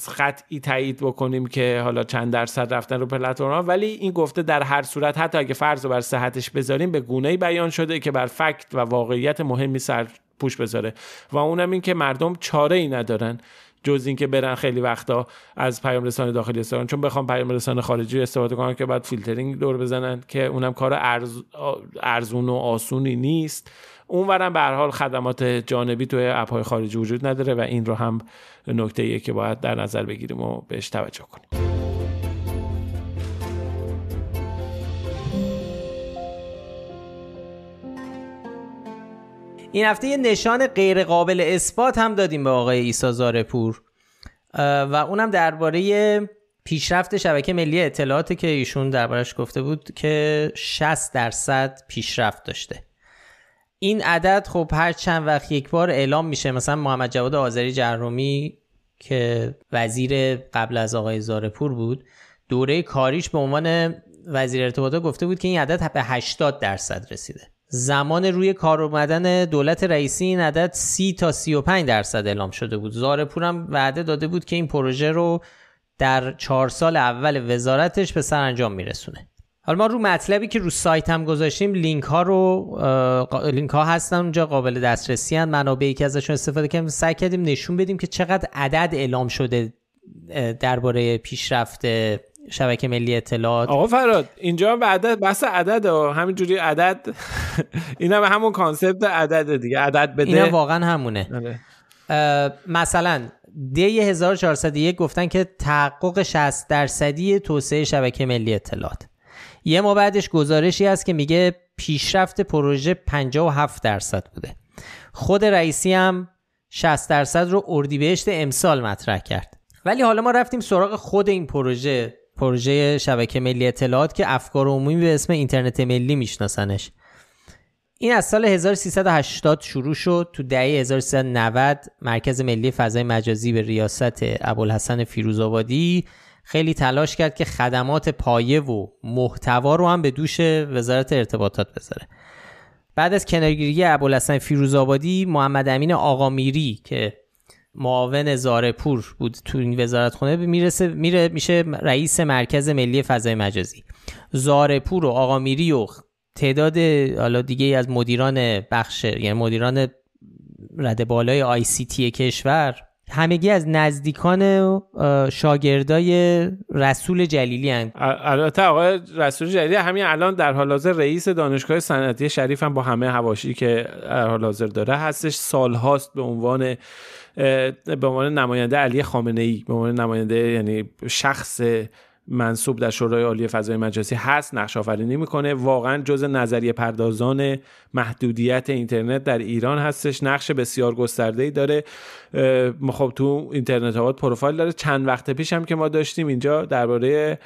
خطی تایید بکنیم که حالا چند درصد رفتن رو پلتفرم ولی این گفته در هر صورت حتی اگه فرض رو بر صحتش بذاریم به گونه بیان شده که بر فکت و واقعیت مهمی سر پوش بذاره و اونم این که مردم چاره ای ندارن جز اینکه برن خیلی وقتا از پیام رسان داخلی استفاده چون بخوام پیام رسان خارجی استفاده کنن که بعد فیلترینگ دور بزنن که اونم کار ارزون و آسونی نیست اونورم به هر حال خدمات جانبی توی اپ های خارجی وجود نداره و این رو هم نکته ای که باید در نظر بگیریم و بهش توجه کنیم این هفته یه نشان غیر قابل اثبات هم دادیم به آقای عیسی زارپور و اونم درباره پیشرفت شبکه ملی اطلاعات که ایشون دربارش گفته بود که 60 درصد پیشرفت داشته این عدد خب هر چند وقت یک بار اعلام میشه مثلا محمد جواد آذری جهرومی که وزیر قبل از آقای زارپور بود دوره کاریش به عنوان وزیر ارتباطات گفته بود که این عدد به 80 درصد رسیده زمان روی کار اومدن دولت رئیسی این عدد 30 تا 35 درصد اعلام شده بود زارپور هم وعده داده بود که این پروژه رو در چهار سال اول وزارتش به سرانجام میرسونه حالا ما رو مطلبی که رو سایت هم گذاشتیم لینک ها رو لینک ها هستن اونجا قابل دسترسی هستن منابعی که ازشون استفاده کردیم سعی کردیم نشون بدیم که چقدر عدد اعلام شده درباره پیشرفت شبکه ملی اطلاعات آقا فراد اینجا بعد بس عدد همینجوری عدد اینا به همون کانسپت عدد دیگه عدد بده اینا واقعا همونه آره. مثلا دی 1401 گفتن که تحقق 60 درصدی توسعه شبکه ملی اطلاعات یه ما بعدش گزارشی هست که میگه پیشرفت پروژه 57 درصد بوده خود رئیسی هم 60 درصد رو اردیبهشت امسال مطرح کرد ولی حالا ما رفتیم سراغ خود این پروژه پروژه شبکه ملی اطلاعات که افکار عمومی به اسم اینترنت ملی میشناسنش این از سال 1380 شروع شد تو دهه 1390 مرکز ملی فضای مجازی به ریاست ابوالحسن فیروزآبادی خیلی تلاش کرد که خدمات پایه و محتوا رو هم به دوش وزارت ارتباطات بذاره بعد از کنارگیری ابوالحسن فیروزآبادی محمد امین آقامیری که معاون زارپور بود تو این وزارت خونه میرسه میره میشه رئیس مرکز ملی فضای مجازی زارپور و آقا میری و تعداد حالا دیگه از مدیران بخش یعنی مدیران رد بالای آی سی تی کشور همگی از نزدیکان شاگردای رسول جلیلی هم البته آقای رسول جلیلی همین الان در حال حاضر رئیس دانشگاه صنعتی شریف هم با همه هواشی که در حال حاضر داره هستش سالهاست به عنوان به عنوان نماینده علی خامنه ای به عنوان نماینده یعنی شخص منصوب در شورای عالی فضای مجازی هست نقش آفرینی میکنه واقعا جز نظریه پردازان محدودیت اینترنت در ایران هستش نقش بسیار گسترده ای داره خب تو اینترنت آباد پروفایل داره چند وقت پیش هم که ما داشتیم اینجا درباره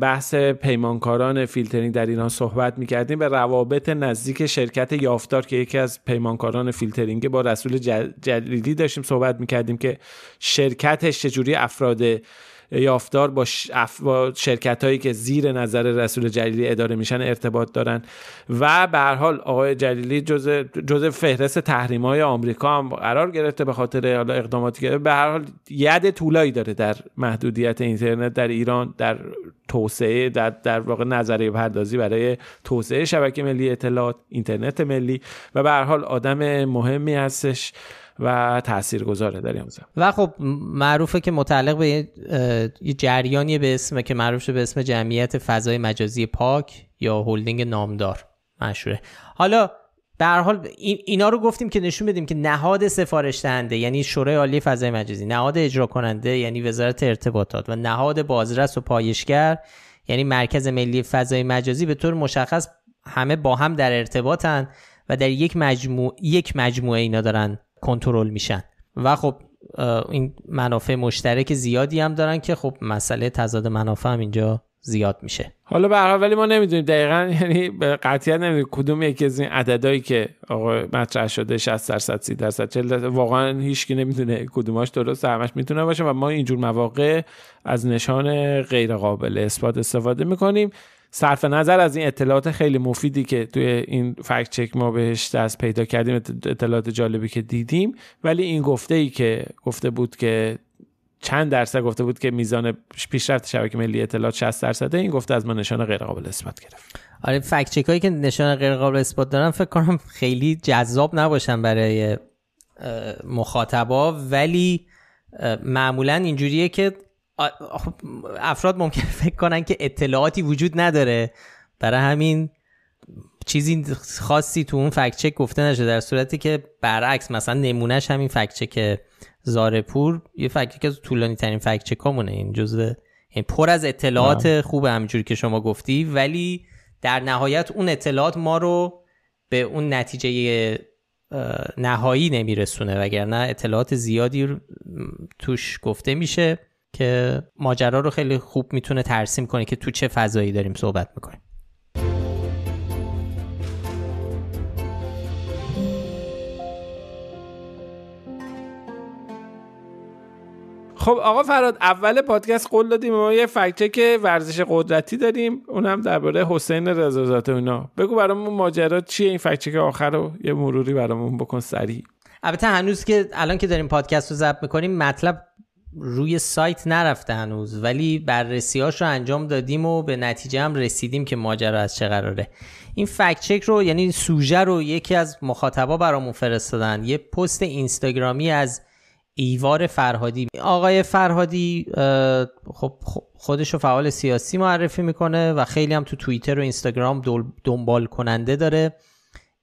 بحث پیمانکاران فیلترینگ در ایران صحبت میکردیم به روابط نزدیک شرکت یافتار که یکی از پیمانکاران فیلترینگ با رسول جلیلی داشتیم صحبت میکردیم که شرکتش چجوری افراد یافتار با, با شرکت هایی که زیر نظر رسول جلیلی اداره میشن ارتباط دارن و به حال آقای جلیلی جزء جزء فهرست تحریم های آمریکا هم قرار گرفته به خاطر حالا اقداماتی که به هر حال ید طولایی داره در محدودیت اینترنت در ایران در توسعه در, در واقع نظریه پردازی برای توسعه شبکه ملی اطلاعات اینترنت ملی و به هر حال آدم مهمی هستش و تاثیر گذاره در این و خب معروفه که متعلق به یه جریانی به اسم که معروف به اسم جمعیت فضای مجازی پاک یا هلدینگ نامدار مشهوره حالا در حال اینا رو گفتیم که نشون بدیم که نهاد سفارش دهنده یعنی شورای عالی فضای مجازی نهاد اجرا کننده یعنی وزارت ارتباطات و نهاد بازرس و پایشگر یعنی مرکز ملی فضای مجازی به طور مشخص همه با هم در ارتباطن و در یک یک مجموعه اینا دارن کنترل میشن و خب این منافع مشترک زیادی هم دارن که خب مسئله تضاد منافع هم اینجا زیاد میشه حالا به هر ولی ما نمیدونیم دقیقا یعنی به قطعیت نمیدونیم کدوم یکی از این عددهایی که آقا مطرح شده 60 درصد 30 درصد 40 درصد واقعا هیچکی نمیدونه کدوماش درست همش میتونه باشه و ما اینجور مواقع از نشان غیرقابل اثبات استفاده میکنیم صرف نظر از این اطلاعات خیلی مفیدی که توی این فکت چک ما بهش دست پیدا کردیم اطلاعات جالبی که دیدیم ولی این گفته ای که گفته بود که چند درصد گفته بود که میزان پیشرفت شبکه ملی اطلاعات 60 درصده این گفته از ما نشان غیر قابل اثبات گرفت آره فکت هایی که نشان غیر قابل اثبات دارن فکر کنم خیلی جذاب نباشن برای مخاطبا ولی معمولا اینجوریه که خب، افراد ممکن [LAUGHS] فکر کنن که اطلاعاتی وجود نداره برای همین چیزی خاصی تو اون فکچک گفته نشده در صورتی که برعکس مثلا نمونهش همین فکچک زارپور یه فکچک از طولانی ترین فکچک همونه این جزء یعنی پر از اطلاعات خوب خوبه که شما گفتی ولی در نهایت اون اطلاعات ما رو به اون نتیجه نهایی نمیرسونه وگرنه اطلاعات زیادی توش گفته میشه که ماجرا رو خیلی خوب میتونه ترسیم کنه که تو چه فضایی داریم صحبت میکنیم خب آقا فراد اول پادکست قول دادیم ما یه فکچه که ورزش قدرتی داریم اونم درباره حسین رضازاد اونا بگو برامون ماجرا چیه این فکچه که آخر رو یه مروری برامون بکن سریع البته هنوز که الان که داریم پادکست رو ضبط میکنیم مطلب روی سایت نرفته هنوز ولی بررسی رو انجام دادیم و به نتیجه هم رسیدیم که ماجرا از چه قراره این فکت چک رو یعنی سوژه رو یکی از مخاطبا برامون فرستادن یه پست اینستاگرامی از ایوار فرهادی آقای فرهادی خب, خب، خودش فعال سیاسی معرفی میکنه و خیلی هم تو توییتر و اینستاگرام دنبال کننده داره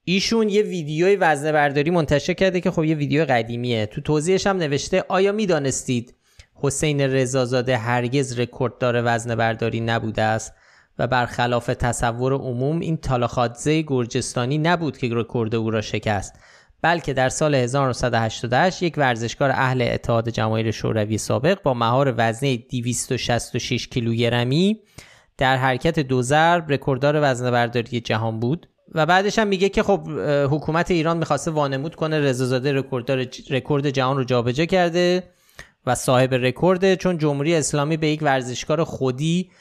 ایشون یه ویدیوی وزنه برداری منتشر کرده که خب یه ویدیو قدیمیه تو توضیحش هم نوشته آیا میدانستید حسین رضازاده هرگز رکورددار وزن برداری نبوده است و برخلاف تصور عموم این تالاخادزه گرجستانی نبود که رکورد او را شکست بلکه در سال 1988 یک ورزشکار اهل اتحاد جماهیر شوروی سابق با مهار وزنه 266 کیلوگرمی در حرکت دو ضرب رکورددار وزنهبرداری جهان بود و بعدش هم میگه که خب حکومت ایران میخواسته وانمود کنه رزازاده رکورد جهان رو جابجا کرده و صاحب رکورد چون جمهوری اسلامی به یک ورزشکار خودی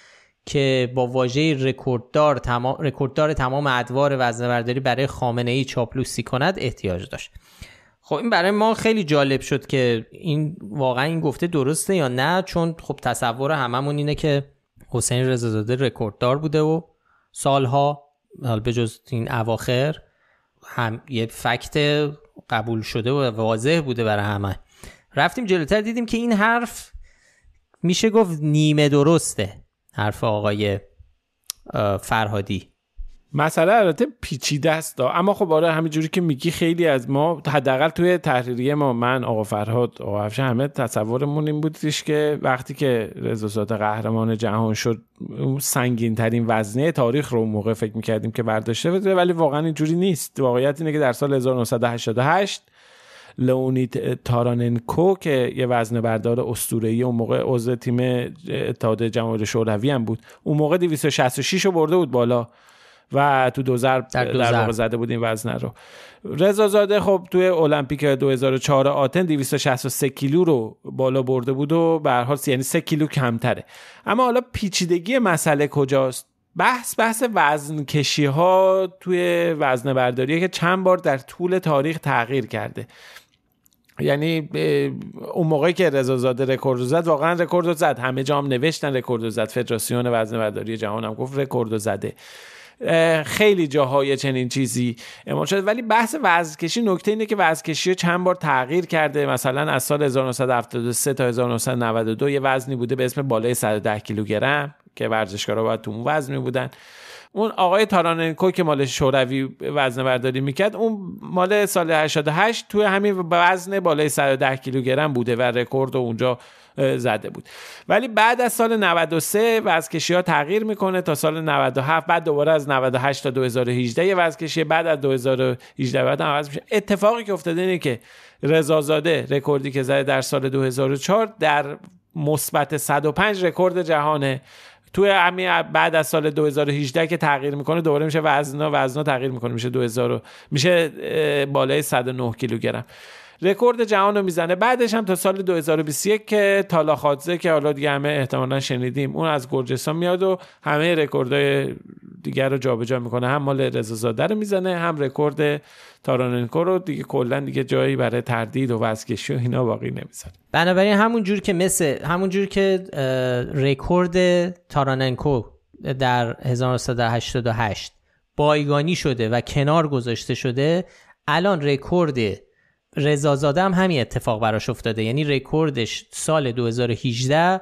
که با واژه رکورددار تمام رکورددار تمام ادوار وزنه‌برداری برای خامنه ای چاپلوسی کند احتیاج داشت خب این برای ما خیلی جالب شد که این واقعا این گفته درسته یا نه چون خب تصور هممون اینه که حسین رضازاده رکورددار بوده و سالها حال به جز این اواخر هم یه فکت قبول شده و واضح بوده برای همه رفتیم جلوتر دیدیم که این حرف میشه گفت نیمه درسته حرف آقای فرهادی مسئله البته پیچیده است اما خب آره جوری که میگی خیلی از ما حداقل توی تحریریه ما من آقا فرهاد آقا افشه همه تصورمون این بودیش که وقتی که رضا قهرمان جهان شد سنگین ترین وزنه تاریخ رو اون موقع فکر میکردیم که برداشته بده ولی واقعا اینجوری نیست واقعیت اینه که در سال 1988 لئونید تاراننکو که یه وزن بردار استورهی اون موقع عضو تیم اتحاد جماهیر شوروی هم بود اون موقع 266 رو برده بود بالا و تو دو ضرب در, واقع زده بود این وزنه رو رضا زاده خب توی المپیک 2004 آتن 263 کیلو رو بالا برده بود و به هر حال یعنی 3 کیلو کمتره اما حالا پیچیدگی مسئله کجاست بحث بحث وزن کشی ها توی وزن برداریه که چند بار در طول تاریخ تغییر کرده یعنی اون موقعی که زاده رکورد زد واقعا رکورد زد همه جام نوشتن رکورد زد فدراسیون وداری جهان هم گفت رکورد زده خیلی جاهای چنین چیزی اعمال شده ولی بحث وزنکشی نکته اینه که وزنکشی چند بار تغییر کرده مثلا از سال 1973 تا 1992 یه وزنی بوده به اسم بالای 110 کیلوگرم که ورزشکارا باید تو اون وزن می بودن اون آقای تاراننکو که مال شوروی وزنه برداری میکرد اون مال سال 88 توی همین وزن بالای 110 کیلوگرم بوده و رکورد رو اونجا زده بود ولی بعد از سال 93 وزکشی ها تغییر میکنه تا سال 97 بعد دوباره از 98 تا 2018 یه بعد از 2018 بعد عوض میشه اتفاقی که افتاده اینه که رزازاده رکوردی که زده در سال 2004 در مثبت 105 رکورد جهانه تو همین بعد از سال 2018 که تغییر میکنه دوباره میشه وزنا وزنا تغییر میکنه میشه 2000 میشه بالای 109 کیلوگرم رکورد جهان رو میزنه بعدش هم تا سال 2021 که خادزه که حالا دیگه همه احتمالا شنیدیم اون از گرجستان میاد و همه رکوردهای دیگر رو جابجا میکنه هم مال رضازاده رو میزنه هم رکورد تاراننکو رو دیگه کلا دیگه جایی برای تردید و وزگشی و اینا باقی نمیزنه بنابراین همون جور که مثل همون که رکورد تاراننکو در 1988 بایگانی شده و کنار گذاشته شده الان رکورد رضازاده هم همین اتفاق براش افتاده یعنی رکوردش سال 2018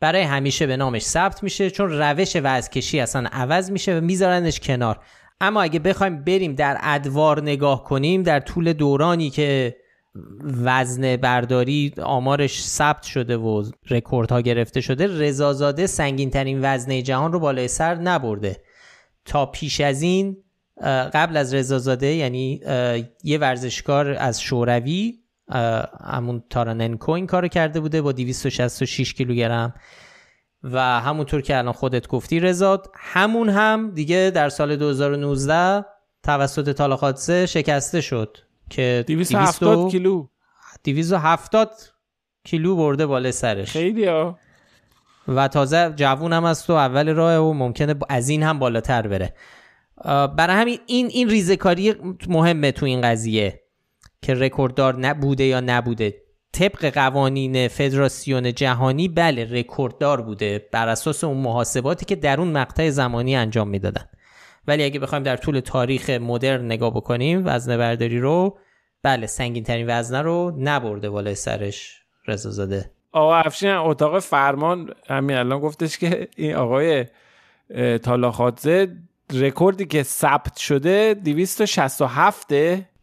برای همیشه به نامش ثبت میشه چون روش وزکشی اصلا عوض میشه و میذارنش کنار اما اگه بخوایم بریم در ادوار نگاه کنیم در طول دورانی که وزن برداری آمارش ثبت شده و رکوردها گرفته شده رضازاده سنگین ترین وزنه جهان رو بالای سر نبرده تا پیش از این قبل از رضازاده یعنی یه ورزشکار از شوروی همون تاراننکو این کارو کرده بوده با 266 کیلوگرم و همونطور که الان خودت گفتی رزاد همون هم دیگه در سال 2019 توسط تالاخاتسه شکسته شد که 270 کیلو 270 کیلو برده بالا سرش و تازه جوون هم از تو اول راه و ممکنه از این هم بالاتر بره برای همین این این ریزکاری مهمه تو این قضیه که رکورددار نبوده یا نبوده طبق قوانین فدراسیون جهانی بله رکورددار بوده بر اساس اون محاسباتی که در اون مقطع زمانی انجام میدادن ولی اگه بخوایم در طول تاریخ مدرن نگاه بکنیم وزن برداری رو بله سنگین ترین وزنه رو نبرده بالای سرش رضا زاده آقا افشین اتاق فرمان همین الان گفتش که این آقای تالاخاتزه رکوردی که ثبت شده 267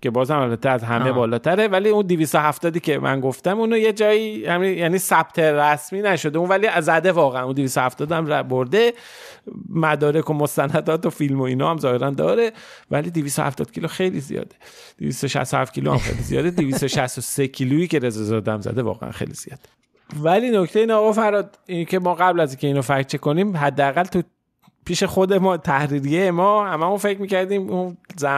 که بازم البته از همه آه. بالاتره ولی اون 270 که من گفتم اونو یه جایی یعنی ثبت رسمی نشده اون ولی از زده واقعا اون 270 هم برده مدارک و مستندات و فیلم و اینا هم ظاهرا داره ولی 270 کیلو خیلی زیاده 267 کیلو هم خیلی زیاده 263 [LAUGHS] کیلویی که رضا زادم زده واقعا خیلی زیاده ولی نکته این آقا فراد این که ما قبل از اینکه اینو فکت کنیم حداقل تو پیش خود ما تحریریه ما همه اون فکر میکردیم اون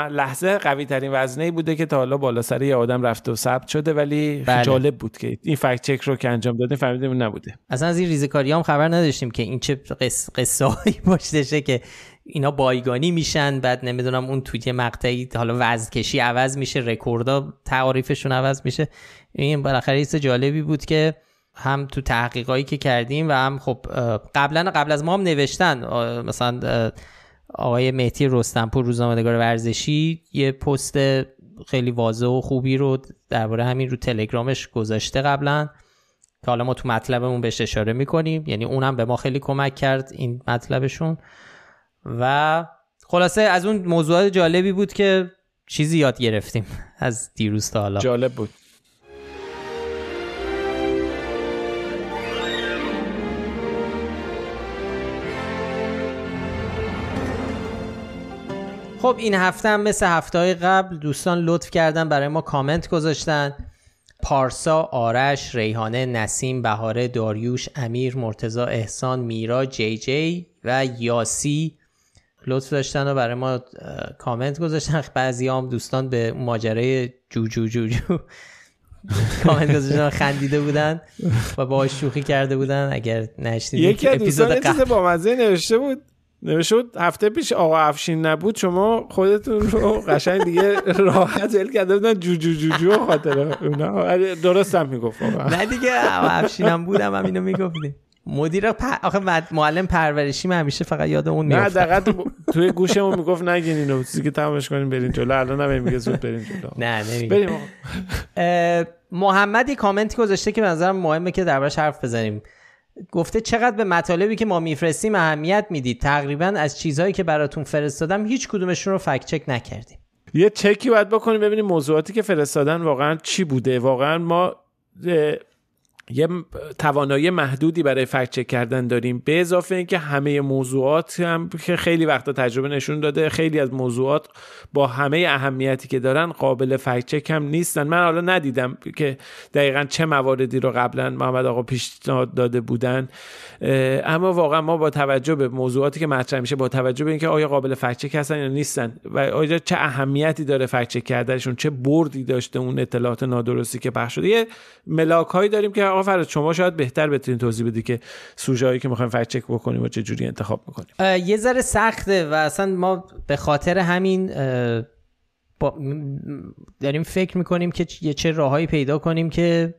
لحظه قوی ترین وزنه بوده که تا حالا بالا سر یه آدم رفته و ثبت شده ولی بله. جالب بود که این فکت چک رو که انجام دادیم فهمیدیم نبوده اصلا از این ریزکاری هم خبر نداشتیم که این چه قصه, قصه هایی که اینا بایگانی میشن بعد نمیدونم اون توی مقطعی حالا وزن کشی عوض میشه رکوردا تعریفشون عوض میشه این بالاخره است جالبی بود که هم تو تحقیقایی که کردیم و هم خب قبلا قبل از ما هم نوشتن مثلا آقای مهتی رستنپور روزنامه‌نگار ورزشی یه پست خیلی واضح و خوبی رو درباره همین رو تلگرامش گذاشته قبلا که حالا ما تو مطلبمون بهش اشاره میکنیم یعنی اونم به ما خیلی کمک کرد این مطلبشون و خلاصه از اون موضوعات جالبی بود که چیزی یاد گرفتیم از دیروز تا حالا جالب بود خب این هفته هم مثل هفته های قبل دوستان لطف کردن برای ما کامنت گذاشتن پارسا، آرش، ریحانه، نسیم، بهاره، داریوش، امیر، مرتزا، احسان، میرا، جی جی و یاسی لطف داشتن و برای ما کامنت گذاشتن [LAUGHS] بعضی هم دوستان به ماجره جو جو جو جو [LAUGHS] کامنت گذاشتن خندیده بودن و با شوخی کرده بودن اگر یکی از دوستان با مزه نوشته بود نمیشد هفته پیش آقا افشین نبود شما خودتون رو قشنگ دیگه راحت ول کرده بودن جو جو جو جو خاطر اونا درست هم میگفت نه دیگه آقا افشین هم بودم هم اینو میگفتیم مدیر پر... آخه معلم پرورشی من همیشه فقط یاد اون نیست نه دقیقا توی گوشمون میگفت نگین اینو چیزی که تمامش کنیم بریم جلو الان هم میگه زود بریم جلو نه بریم محمدی کامنتی گذاشته که به نظرم مهمه که دربارش حرف بزنیم گفته چقدر به مطالبی که ما میفرستیم اهمیت میدید تقریبا از چیزهایی که براتون فرستادم هیچ کدومشون رو فکت چک نکردیم یه چکی باید بکنیم ببینیم موضوعاتی که فرستادن واقعا چی بوده واقعا ما یه توانایی محدودی برای فکت چک کردن داریم به اضافه اینکه همه موضوعات هم که خیلی وقتا تجربه نشون داده خیلی از موضوعات با همه اهمیتی که دارن قابل فکت چک هم نیستن من حالا ندیدم که دقیقا چه مواردی رو قبلا محمد آقا پیشنهاد داده بودن اما واقعا ما با توجه به موضوعاتی که مطرح میشه با توجه به اینکه آیا قابل فکت چک هستن یا نیستن و آیا چه اهمیتی داره فکت چک کردنشون چه بردی داشته اون اطلاعات نادرستی که پخش شده ملاک هایی داریم که آقا شما شاید بهتر بتونید توضیح بدی که سوژه هایی که میخوایم فکت چک بکنیم و چه جوری انتخاب میکنیم یه ذره سخته و اصلا ما به خاطر همین با... داریم فکر میکنیم که چه راههایی پیدا کنیم که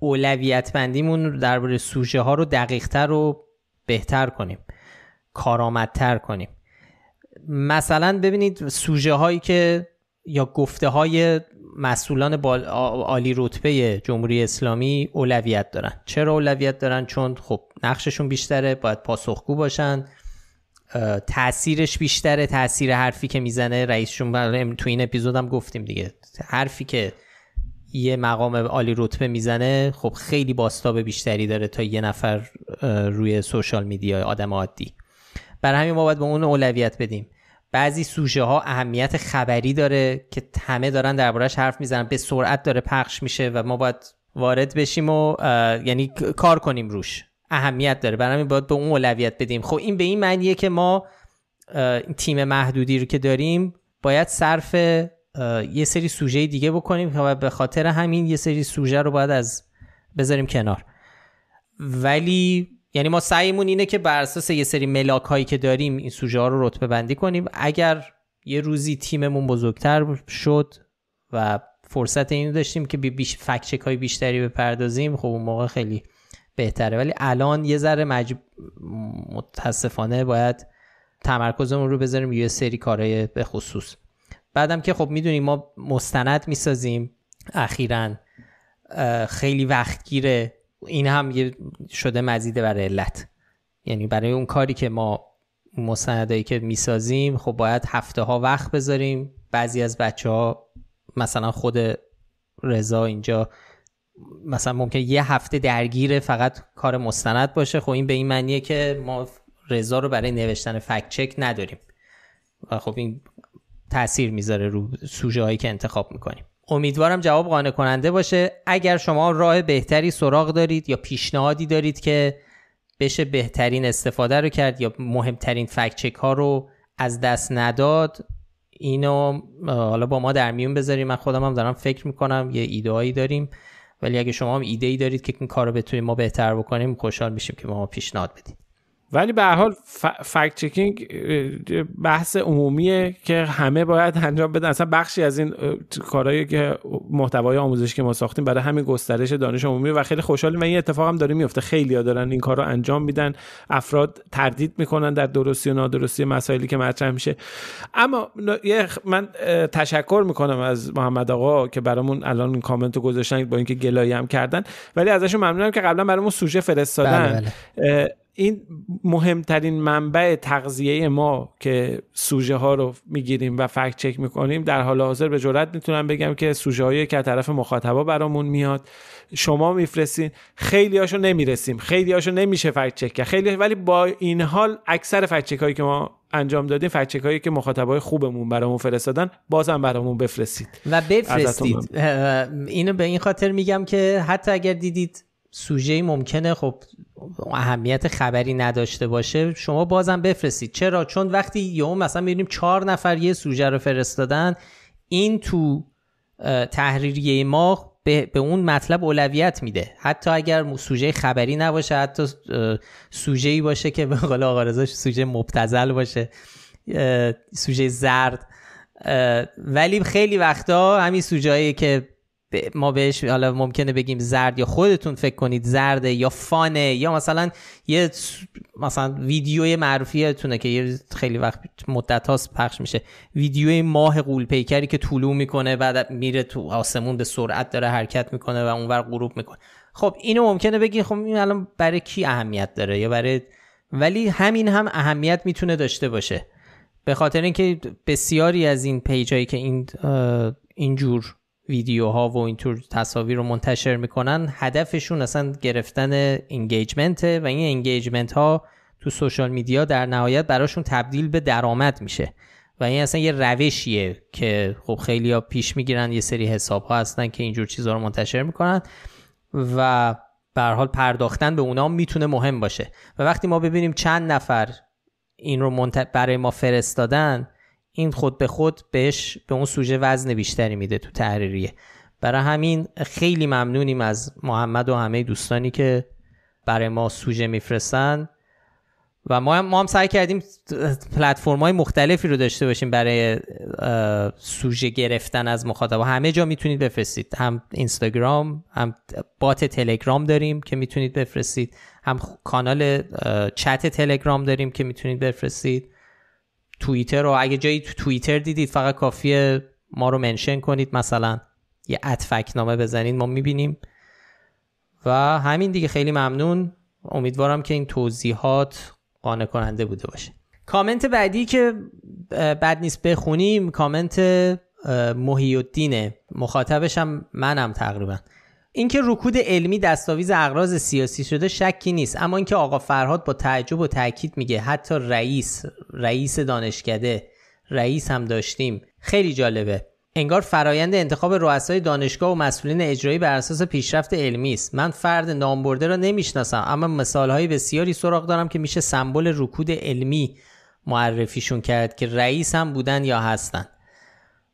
اولویت بندیمون درباره سوژه ها رو دقیقتر و بهتر کنیم کارآمدتر کنیم مثلا ببینید سوژه هایی که یا گفته های مسئولان عالی رتبه جمهوری اسلامی اولویت دارن چرا اولویت دارن چون خب نقششون بیشتره باید پاسخگو باشن تاثیرش بیشتره تاثیر حرفی که میزنه رئیسشون تو این اپیزودم گفتیم دیگه حرفی که یه مقام عالی رتبه میزنه خب خیلی باستاب بیشتری داره تا یه نفر روی سوشال میدیا آدم عادی برای همین ما باید به اون اولویت بدیم بعضی سوژه ها اهمیت خبری داره که همه دارن دربارهش حرف میزنن به سرعت داره پخش میشه و ما باید وارد بشیم و یعنی کار کنیم روش اهمیت داره برای باید به اون اولویت بدیم خب این به این معنیه که ما تیم محدودی رو که داریم باید صرف یه سری سوژه دیگه بکنیم و به خاطر همین یه سری سوژه رو باید از بذاریم کنار ولی یعنی ما سعیمون اینه که بر اساس یه سری ملاک هایی که داریم این سوژه ها رو رتبه بندی کنیم اگر یه روزی تیممون بزرگتر شد و فرصت اینو داشتیم که بیش فکچک های بیشتری بپردازیم خب اون موقع خیلی بهتره ولی الان یه ذره مجب... متاسفانه باید تمرکزمون رو بذاریم یه سری کارهای به خصوص بعدم که خب میدونیم ما مستند میسازیم اخیرا خیلی وقت این هم یه شده مزیده بر علت یعنی برای اون کاری که ما مستندایی که میسازیم خب باید هفته ها وقت بذاریم بعضی از بچه ها مثلا خود رضا اینجا مثلا ممکن یه هفته درگیر فقط کار مستند باشه خب این به این معنیه که ما رضا رو برای نوشتن فکت چک نداریم و خب این تاثیر میذاره رو سوژه هایی که انتخاب میکنیم امیدوارم جواب قانع کننده باشه اگر شما راه بهتری سراغ دارید یا پیشنهادی دارید که بشه بهترین استفاده رو کرد یا مهمترین فکچک ها رو از دست نداد اینو حالا با ما در میون بذاریم من خودم هم دارم فکر میکنم یه ایدهایی داریم ولی اگه شما هم ایده ای دارید که این کار رو بتونیم ما بهتر بکنیم خوشحال میشیم که ما پیشنهاد بدید ولی به هر حال فکت چکینگ بحث عمومیه که همه باید انجام بدن اصلا بخشی از این کارهایی که محتوای آموزشی که ما ساختیم برای همین گسترش دانش عمومی و خیلی خوشحالیم و این اتفاق هم داره میفته ها دارن این کار رو انجام میدن افراد تردید میکنن در درستی و نادرستی مسائلی که مطرح میشه اما من تشکر میکنم از محمد آقا که برامون الان این کامنت گذاشتن با اینکه گلایم کردن ولی ازشون ممنونم که قبلا برامون سوژه فرستادن بله، بله. این مهمترین منبع تغذیه ما که سوژه ها رو میگیریم و فکت چک میکنیم در حال حاضر به جرات میتونم بگم که سوژه هایی که طرف مخاطبا برامون میاد شما میفرستین خیلی هاشو نمیرسیم خیلی هاشو نمیشه فکت چک کرد خیلی ولی با این حال اکثر فکت هایی که ما انجام دادیم فکت هایی که مخاطبای خوبمون برامون فرستادن بازم برامون بفرستید و بفرستید اینو به این خاطر میگم که حتی اگر دیدید سوژه ممکنه خب اهمیت خبری نداشته باشه شما بازم بفرستید چرا چون وقتی یهو مثلا میبینیم چهار نفر یه سوژه رو فرستادن این تو تحریریه ما به, اون مطلب اولویت میده حتی اگر سوژه خبری نباشه حتی سوژه ای باشه که به قول آقا سوژه مبتزل باشه سوژه زرد ولی خیلی وقتا همین سوژه‌ای که ما بهش حالا ممکنه بگیم زرد یا خودتون فکر کنید زرده یا فانه یا مثلا یه مثلا ویدیوی معروفیتونه که یه خیلی وقت مدت هاست پخش میشه ویدیوی ماه قولپیکری که طولو میکنه بعد میره تو آسمون به سرعت داره حرکت میکنه و اونور غروب میکنه خب اینو ممکنه بگی خب این الان برای کی اهمیت داره یا برای ولی همین هم اهمیت میتونه داشته باشه به خاطر اینکه بسیاری از این پیجایی که این اینجور ویدیوها و اینطور تصاویر رو منتشر میکنن هدفشون اصلا گرفتن انگیجمنته و این انگیجمنت ها تو سوشال میدیا در نهایت براشون تبدیل به درآمد میشه و این اصلا یه روشیه که خب خیلی ها پیش میگیرن یه سری حساب ها هستن که اینجور چیزها رو منتشر میکنن و به حال پرداختن به اونا میتونه مهم باشه و وقتی ما ببینیم چند نفر این رو برای ما فرستادن این خود به خود بهش به اون سوژه وزن بیشتری میده تو تحریریه برای همین خیلی ممنونیم از محمد و همه دوستانی که برای ما سوژه میفرستن و ما هم, ما هم سعی کردیم پلتفرم های مختلفی رو داشته باشیم برای سوژه گرفتن از مخاطب همه جا میتونید بفرستید هم اینستاگرام هم بات تلگرام داریم که میتونید بفرستید هم کانال چت تلگرام داریم که میتونید بفرستید توییتر رو اگه جایی تو توییتر دیدید فقط کافیه ما رو منشن کنید مثلا یه اتفک نامه بزنید ما میبینیم و همین دیگه خیلی ممنون امیدوارم که این توضیحات قانع کننده بوده باشه کامنت بعدی که بد نیست بخونیم کامنت محی مخاطبشم مخاطبش هم منم تقریبا اینکه رکود علمی دستاویز اغراض سیاسی شده شکی نیست اما اینکه آقا فرهاد با تعجب و تاکید میگه حتی رئیس رئیس دانشکده رئیس هم داشتیم خیلی جالبه انگار فرایند انتخاب رؤسای دانشگاه و مسئولین اجرایی بر اساس پیشرفت علمی است من فرد نامبرده را نمیشناسم اما مثالهای بسیاری سراغ دارم که میشه سمبل رکود علمی معرفیشون کرد که رئیس هم بودن یا هستن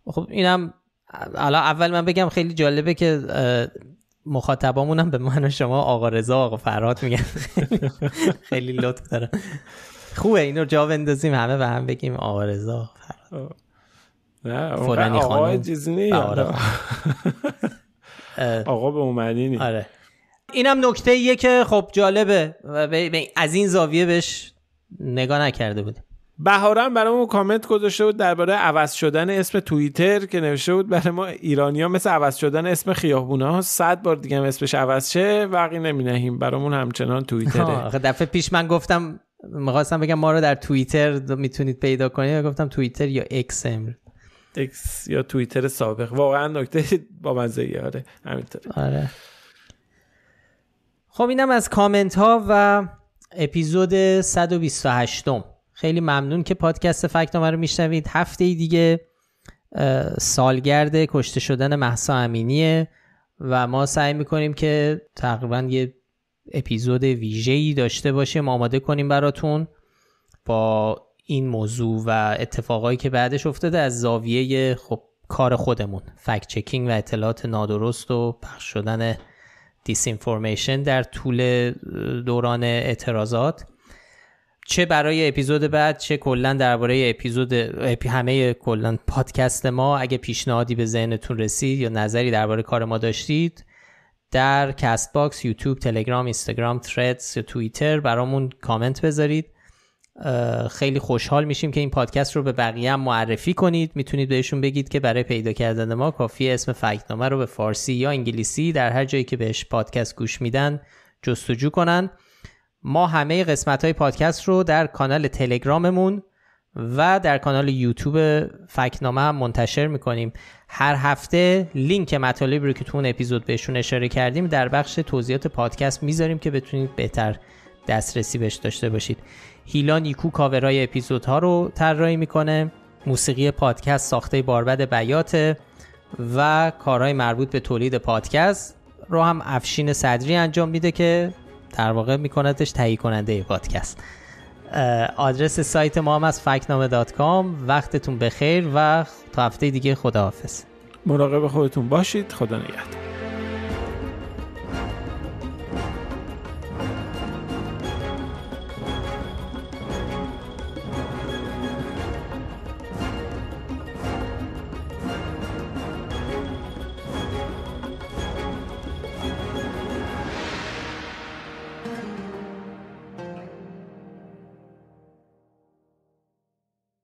خب اینم الان اول من بگم خیلی جالبه که مخاطبامون هم به من و شما آقا رضا آقا فرات میگن خیلی لطف داره خوبه اینو جا بندازیم همه به هم بگیم آقا رضا فرات نه فلانی خانم آقا به اومدینی آره اینم نکته یه که خب جالبه از این زاویه بهش نگاه نکرده بودیم بهارم برامون کامنت گذاشته بود درباره عوض شدن اسم توییتر که نوشته بود برای ما ایرانی ها مثل عوض شدن اسم خیابونه ها صد بار دیگه هم اسمش عوض شه وقی نهیم برامون همچنان توییتره دفعه پیش من گفتم میخواستم بگم ما رو در توییتر میتونید پیدا کنید گفتم توییتر یا اکس امر اکس یا توییتر سابق واقعا نکته با من آره همینطوره آره خب اینم از کامنت ها و اپیزود 128 م خیلی ممنون که پادکست فکتنامه رو میشنوید هفته دیگه سالگرد کشته شدن محسا امینیه و ما سعی میکنیم که تقریبا یه اپیزود ویژه‌ای داشته باشیم آماده کنیم براتون با این موضوع و اتفاقایی که بعدش افتاده از زاویه خب کار خودمون فکت چکینگ و اطلاعات نادرست و پخش شدن دیس در طول دوران اعتراضات چه برای اپیزود بعد چه کلا درباره اپیزود همه کلا پادکست ما اگه پیشنهادی به ذهنتون رسید یا نظری درباره کار ما داشتید در کست باکس یوتیوب تلگرام اینستاگرام تردز یا توییتر برامون کامنت بذارید خیلی خوشحال میشیم که این پادکست رو به بقیه هم معرفی کنید میتونید بهشون بگید که برای پیدا کردن ما کافی اسم فکنامه رو به فارسی یا انگلیسی در هر جایی که بهش پادکست گوش میدن جستجو کنن ما همه قسمت های پادکست رو در کانال تلگراممون و در کانال یوتیوب فکنامه هم منتشر میکنیم هر هفته لینک مطالبی رو که تو اون اپیزود بهشون اشاره کردیم در بخش توضیحات پادکست میذاریم که بتونید بهتر دسترسی بهش داشته باشید هیلا نیکو کاورای اپیزودها رو طراحی میکنه موسیقی پادکست ساخته باربد بیاته و کارهای مربوط به تولید پادکست رو هم افشین صدری انجام میده که در واقع میکندش تهیه کننده پادکست آدرس سایت ما هم از فکنامه دات وقتتون بخیر و تا هفته دیگه خداحافظ مراقب خودتون باشید خدا نگهدار